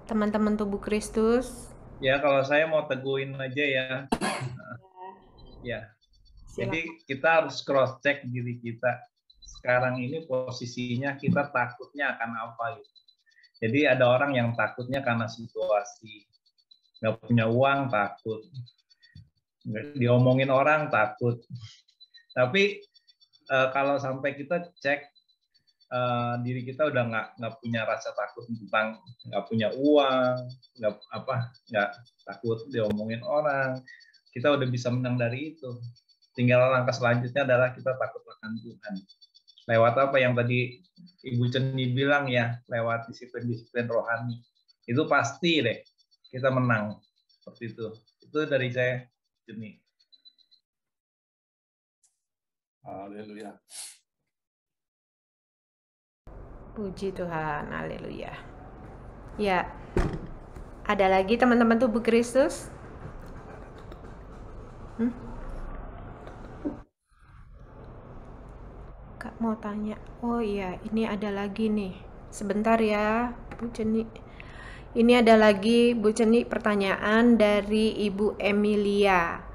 [SPEAKER 4] teman-teman tubuh Kristus.
[SPEAKER 5] Ya, kalau saya mau teguhin aja ya. Iya. ya. Jadi kita harus cross check diri kita. Sekarang ini posisinya kita takutnya akan apa gitu. Jadi ada orang yang takutnya karena situasi. Nggak punya uang, takut. Diomongin orang, takut. Tapi eh, kalau sampai kita cek uh, diri kita udah nggak nggak punya rasa takut tentang nggak punya uang nggak apa nggak takut diomongin orang kita udah bisa menang dari itu tinggal langkah selanjutnya adalah kita takut akan Tuhan lewat apa yang tadi Ibu Ceni bilang ya lewat disiplin-disiplin rohani itu pasti deh kita menang seperti
[SPEAKER 2] itu itu dari saya Ceni
[SPEAKER 4] Haleluya.
[SPEAKER 6] Puji Tuhan,
[SPEAKER 4] haleluya. Ya, ada lagi teman-teman tubuh Kristus? Hmm? Kak mau tanya, oh iya ini ada lagi nih. Sebentar ya, Bu Ceni. Ini ada lagi Bu Ceni pertanyaan dari Ibu Emilia.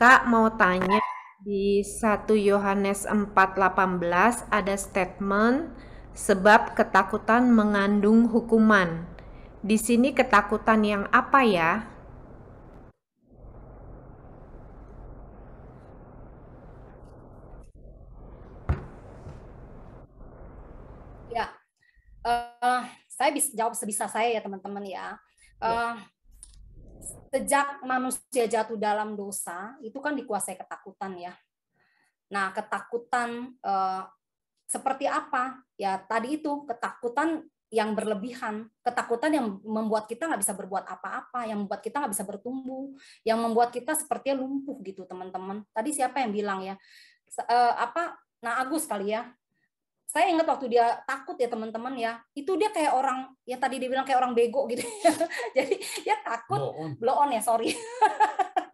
[SPEAKER 4] Kak mau tanya di 1 Yohanes 4:18 ada statement sebab ketakutan mengandung hukuman. Di sini ketakutan yang apa ya?
[SPEAKER 1] Ya, uh, saya bisa jawab sebisa saya ya teman-teman ya. Uh, sejak manusia jatuh dalam dosa itu kan dikuasai ketakutan ya. Nah ketakutan uh, seperti apa? Ya tadi itu ketakutan yang berlebihan, ketakutan yang membuat kita nggak bisa berbuat apa-apa, yang membuat kita nggak bisa bertumbuh, yang membuat kita sepertinya lumpuh gitu teman-teman. Tadi siapa yang bilang ya? Eh, apa? Nah Agus kali ya. Saya ingat waktu dia takut ya teman-teman ya, itu dia kayak orang ya tadi dibilang kayak orang bego gitu. Jadi dia takut blow on, blow on ya sorry.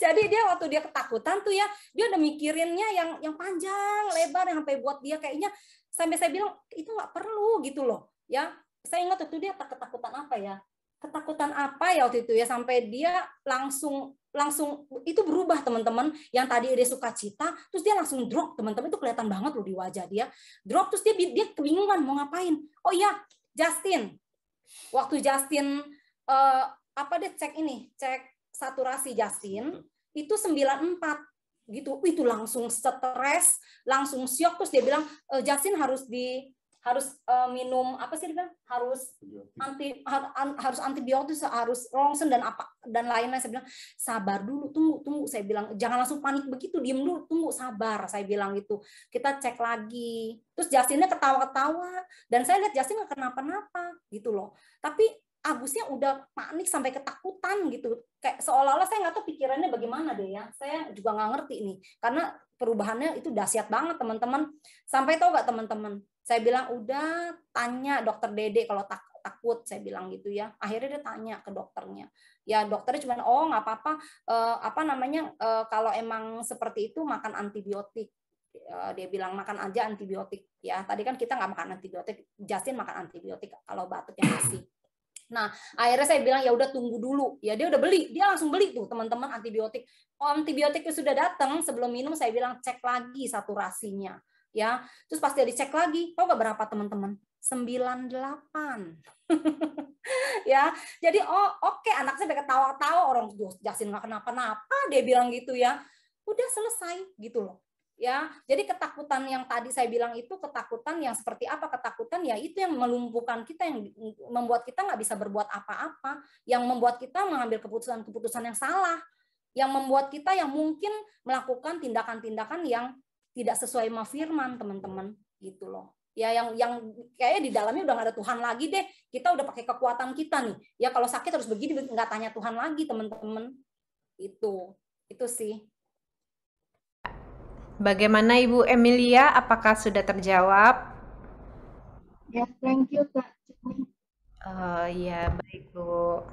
[SPEAKER 1] jadi dia waktu dia ketakutan tuh ya dia udah mikirinnya yang yang panjang lebar yang sampai buat dia kayaknya sampai saya bilang itu nggak perlu gitu loh ya saya ingat itu dia ketakutan apa ya ketakutan apa ya waktu itu ya sampai dia langsung langsung itu berubah teman-teman yang tadi dia suka cita terus dia langsung drop teman-teman itu kelihatan banget loh di wajah dia drop terus dia dia kebingungan mau ngapain oh iya Justin waktu Justin uh, apa deh cek ini cek saturasi jasin itu 94 gitu. Itu langsung stres, langsung syok terus dia bilang e, jasin harus di harus e, minum apa sih dia bilang harus anti har, an, harus antibiotik harus rongsen dan apa dan lain-lain saya bilang sabar dulu tunggu tunggu saya bilang jangan langsung panik begitu diem dulu tunggu sabar saya bilang gitu kita cek lagi terus Jasinnya ketawa-ketawa dan saya lihat Jasin nggak kenapa-napa gitu loh tapi Agusnya udah panik sampai ketakutan gitu. Kayak seolah-olah saya nggak tahu pikirannya bagaimana deh ya. Saya juga nggak ngerti nih. Karena perubahannya itu dahsyat banget teman-teman. Sampai tahu nggak teman-teman? Saya bilang udah tanya dokter Dede kalau tak takut saya bilang gitu ya akhirnya dia tanya ke dokternya ya dokternya cuma oh nggak apa-apa eh, apa namanya eh, kalau emang seperti itu makan antibiotik eh, dia bilang makan aja antibiotik ya tadi kan kita nggak makan antibiotik Justin makan antibiotik kalau batuknya masih Nah, akhirnya saya bilang ya udah tunggu dulu. Ya dia udah beli, dia langsung beli tuh teman-teman antibiotik. Oh, antibiotiknya sudah datang sebelum minum saya bilang cek lagi saturasinya. Ya, terus pasti dicek lagi. Tahu enggak berapa teman-teman? 98. ya. Jadi oh oke okay. anak saya ketawa-tawa orang Jasin nggak kenapa-napa dia bilang gitu ya. Udah selesai gitu loh ya jadi ketakutan yang tadi saya bilang itu ketakutan yang seperti apa ketakutan ya itu yang melumpuhkan kita yang membuat kita nggak bisa berbuat apa-apa yang membuat kita mengambil keputusan-keputusan yang salah yang membuat kita yang mungkin melakukan tindakan-tindakan yang tidak sesuai sama firman teman-teman gitu loh ya yang yang kayaknya di dalamnya udah gak ada Tuhan lagi deh kita udah pakai kekuatan kita nih ya kalau sakit harus begini nggak tanya Tuhan lagi teman-teman itu itu sih
[SPEAKER 4] Bagaimana Ibu Emilia? Apakah sudah terjawab? Ya, yeah, thank you Kak. Oh iya, baik Bu.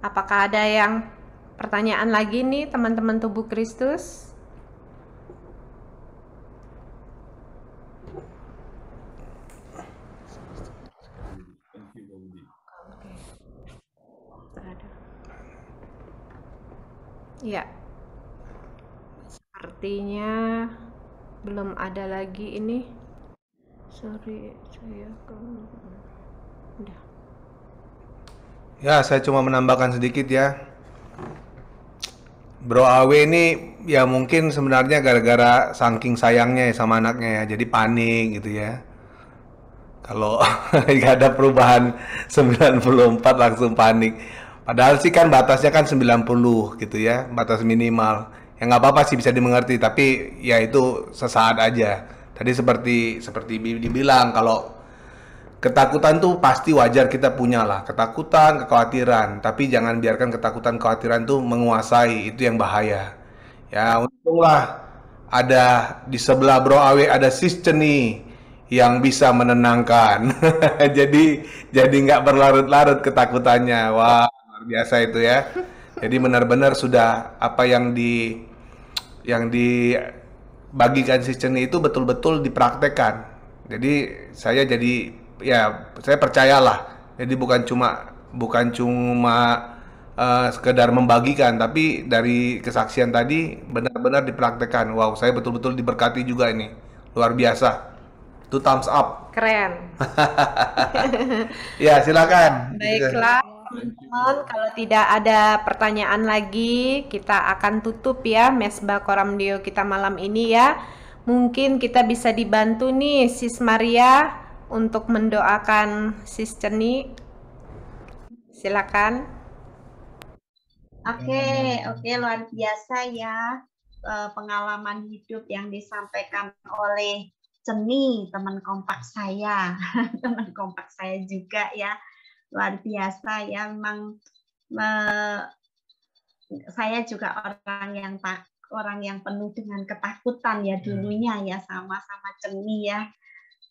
[SPEAKER 4] Apakah ada yang pertanyaan lagi nih teman-teman tubuh Kristus? Ya. Sepertinya belum ada lagi ini.
[SPEAKER 6] Sorry, saya ke udah.
[SPEAKER 5] Ya, saya cuma menambahkan sedikit ya. Bro Awe ini ya mungkin sebenarnya gara-gara saking sayangnya ya sama anaknya ya, jadi panik gitu ya. Kalau nggak ada perubahan 94 langsung panik Padahal sih kan batasnya kan 90 gitu ya, batas minimal. Ya nggak apa-apa sih bisa dimengerti, tapi ya itu sesaat aja. Tadi seperti seperti dibilang kalau ketakutan tuh pasti wajar kita punya lah, ketakutan, kekhawatiran. Tapi jangan biarkan ketakutan, kekhawatiran tuh menguasai, itu yang bahaya. Ya untunglah ada di sebelah Bro Awe ada sis Ceni yang bisa menenangkan. jadi jadi nggak berlarut-larut ketakutannya. Wah luar biasa itu ya jadi benar-benar sudah apa yang di yang dibagikan si Ceni itu betul-betul dipraktekkan jadi saya jadi ya saya percayalah jadi bukan cuma bukan cuma uh, sekedar membagikan tapi dari kesaksian tadi benar-benar dipraktekkan wow saya betul-betul diberkati juga ini luar biasa itu thumbs up
[SPEAKER 4] keren
[SPEAKER 5] ya silakan
[SPEAKER 4] baiklah teman-teman. Kalau tidak ada pertanyaan lagi, kita akan tutup ya mesbah koramdio kita malam ini ya. Mungkin kita bisa dibantu nih Sis Maria untuk mendoakan Sis Ceni. Silakan. Oke, oke
[SPEAKER 2] luar biasa ya eh, pengalaman hidup yang disampaikan oleh Ceni, teman kompak saya, teman kompak saya juga ya luar biasa ya memang me, saya juga orang yang tak orang yang penuh dengan ketakutan ya hmm. dulunya ya sama-sama cemi ya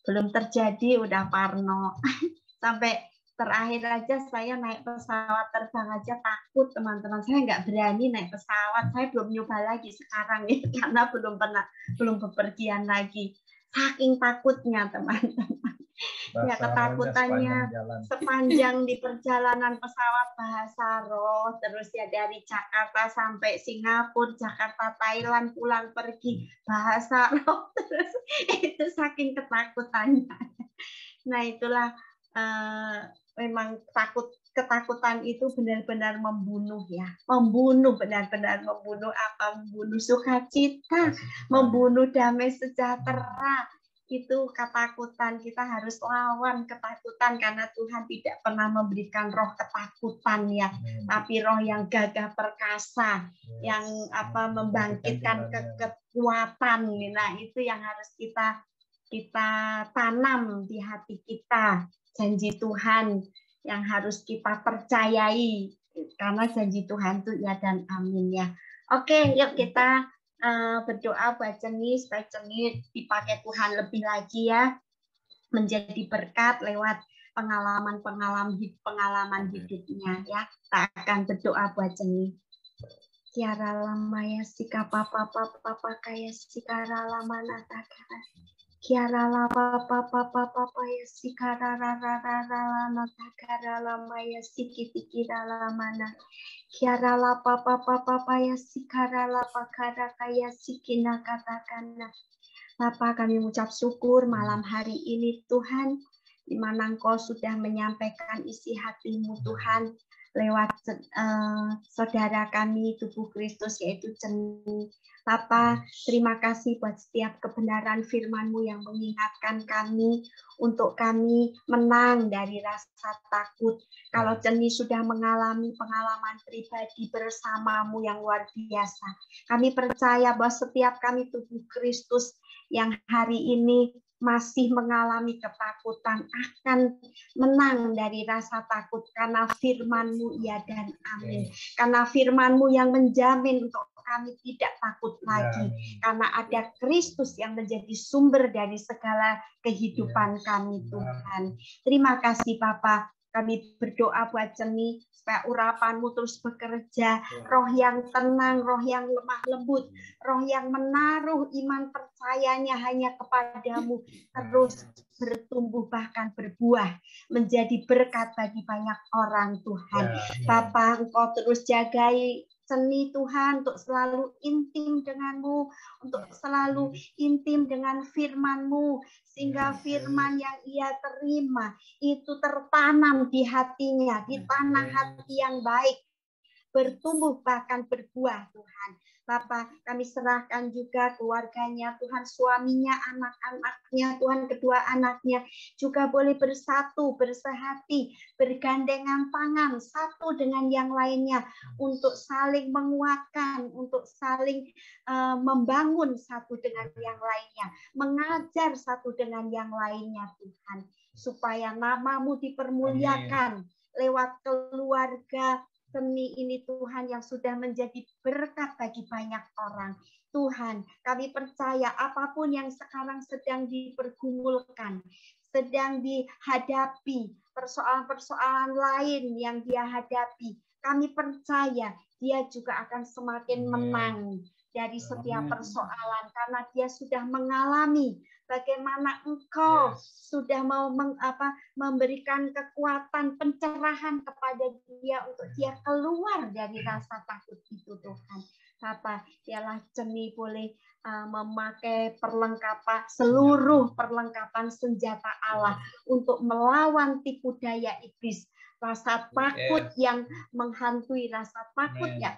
[SPEAKER 2] belum terjadi udah parno sampai terakhir aja saya naik pesawat terbang aja takut teman-teman saya nggak berani naik pesawat saya belum nyoba lagi sekarang ya karena belum pernah belum bepergian lagi saking takutnya teman-teman ya ketakutannya sepanjang, sepanjang di perjalanan pesawat bahasa roh terus ya dari Jakarta sampai Singapura Jakarta Thailand pulang pergi bahasa roh terus itu saking ketakutannya nah itulah uh, memang takut ketakutan itu benar-benar membunuh ya membunuh benar-benar membunuh apa membunuh sukacita membunuh damai sejahtera itu ketakutan kita harus lawan ketakutan karena Tuhan tidak pernah memberikan roh ketakutan ya hmm. tapi roh yang gagah perkasa yes. yang apa membangkitkan ke kekuatan nah itu yang harus kita kita tanam di hati kita janji Tuhan yang harus kita percayai karena janji Tuhan itu ya dan amin ya oke yuk kita Eh, berdoa buat jenis supaya jenis dipakai Tuhan lebih lagi ya menjadi berkat lewat pengalaman pengalaman hidup pengalaman hidupnya ya tak akan berdoa buat jenis Kiara lama ya sikap apa apa papa kaya sikara lama natakara Kiara la pa pa pa pa pa ya si kara ra ra ra ra la na ta kara la ma ya si ki ti ki ra la ma na kiara la pa pa pa pa pa ya si kara la pa kara ka ya si ki na katakana Bapa kami mengucap syukur malam hari ini Tuhan di mana Engkau sudah menyampaikan isi hatimu Tuhan lewat uh, saudara kami tubuh Kristus yaitu Ceni. Papa terima kasih buat setiap kebenaran firman-Mu yang mengingatkan kami untuk kami menang dari rasa takut. Kalau Ceni sudah mengalami pengalaman pribadi bersamamu yang luar biasa. Kami percaya bahwa setiap kami tubuh Kristus yang hari ini masih mengalami ketakutan akan menang dari rasa takut karena firmanmu ya dan amin. Karena firmanmu yang menjamin untuk kami tidak takut ya, lagi ya. karena ada Kristus yang menjadi sumber dari segala kehidupan ya. kami Tuhan. Terima kasih Bapak. Kami berdoa buat Ceni supaya urapanmu terus bekerja, ya. roh yang tenang, roh yang lemah lembut, hmm. roh yang menaruh iman percayanya hanya kepadamu, hmm. terus bertumbuh bahkan berbuah menjadi berkat bagi banyak orang Tuhan. Ya, ya. Bapak engkau terus jagai seni Tuhan untuk selalu intim denganmu, untuk ya. selalu intim dengan FirmanMu, sehingga ya, ya, firman yang ia terima itu tertanam di hatinya, di tanah hati yang baik bertumbuh bahkan berbuah Tuhan. Bapak, kami serahkan juga keluarganya, Tuhan suaminya, anak-anaknya, Tuhan kedua anaknya juga boleh bersatu, bersehati, bergandengan tangan satu dengan yang lainnya untuk saling menguatkan, untuk saling uh, membangun satu dengan yang lainnya, mengajar satu dengan yang lainnya Tuhan, supaya namamu dipermuliakan Amin. lewat keluarga Seni ini Tuhan yang sudah menjadi berkat bagi banyak orang. Tuhan, kami percaya apapun yang sekarang sedang dipergumulkan, sedang dihadapi, persoalan-persoalan lain yang dia hadapi, kami percaya dia juga akan semakin menang dari setiap persoalan karena dia sudah mengalami bagaimana engkau yes. sudah mau meng, apa, memberikan kekuatan pencerahan kepada dia untuk dia keluar dari rasa takut itu Tuhan Bapak, dialah cemi boleh uh, memakai perlengkapan seluruh perlengkapan senjata Allah untuk melawan tipu daya iblis rasa takut yang menghantui rasa takut Amen. yang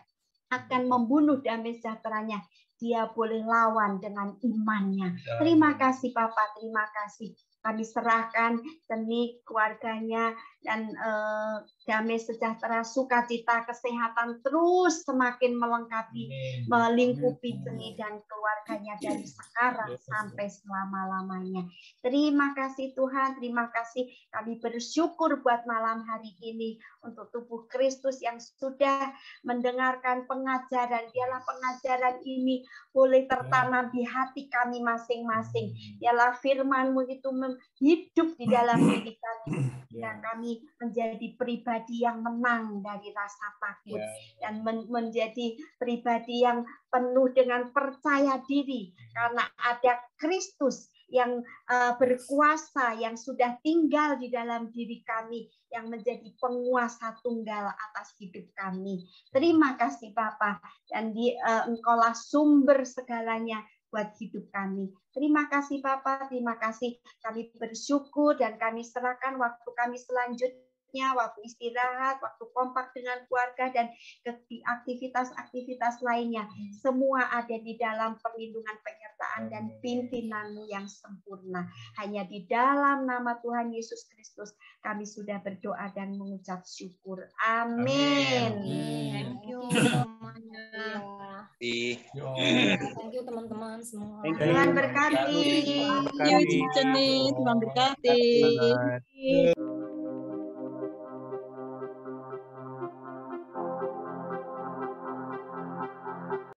[SPEAKER 2] akan membunuh damai sejahteranya dia boleh lawan dengan imannya. Terima kasih Bapak, terima kasih kami serahkan seni keluarganya dan eh, damai sejahtera sukacita kesehatan terus semakin melengkapi melingkupi seni dan keluarganya dari sekarang sampai selama lamanya terima kasih Tuhan terima kasih kami bersyukur buat malam hari ini untuk tubuh Kristus yang sudah mendengarkan pengajaran biarlah pengajaran ini boleh tertanam di hati kami masing-masing biarlah firmanmu itu hidup di dalam diri kami dan ya. kami menjadi pribadi yang menang dari rasa takut ya. dan men menjadi pribadi yang penuh dengan percaya diri hmm. karena ada Kristus yang uh, berkuasa yang sudah tinggal di dalam diri kami yang menjadi penguasa tunggal atas hidup kami. Ya. Terima kasih Bapak dan di uh, Engkaulah sumber segalanya buat hidup kami. Terima kasih Bapak, terima kasih. Kami bersyukur dan kami serahkan waktu kami selanjutnya, waktu istirahat, waktu kompak dengan keluarga dan aktivitas-aktivitas lainnya. Hmm. Semua ada di dalam perlindungan penyertaan dan pimpinanmu yang sempurna. Hanya di dalam nama Tuhan Yesus Kristus kami sudah berdoa dan mengucap syukur. Amin. Amin. Thank you berkati.
[SPEAKER 1] Thank you teman-teman semua. Tuhan berkati. Tuhan berkati. Tuhan berkati.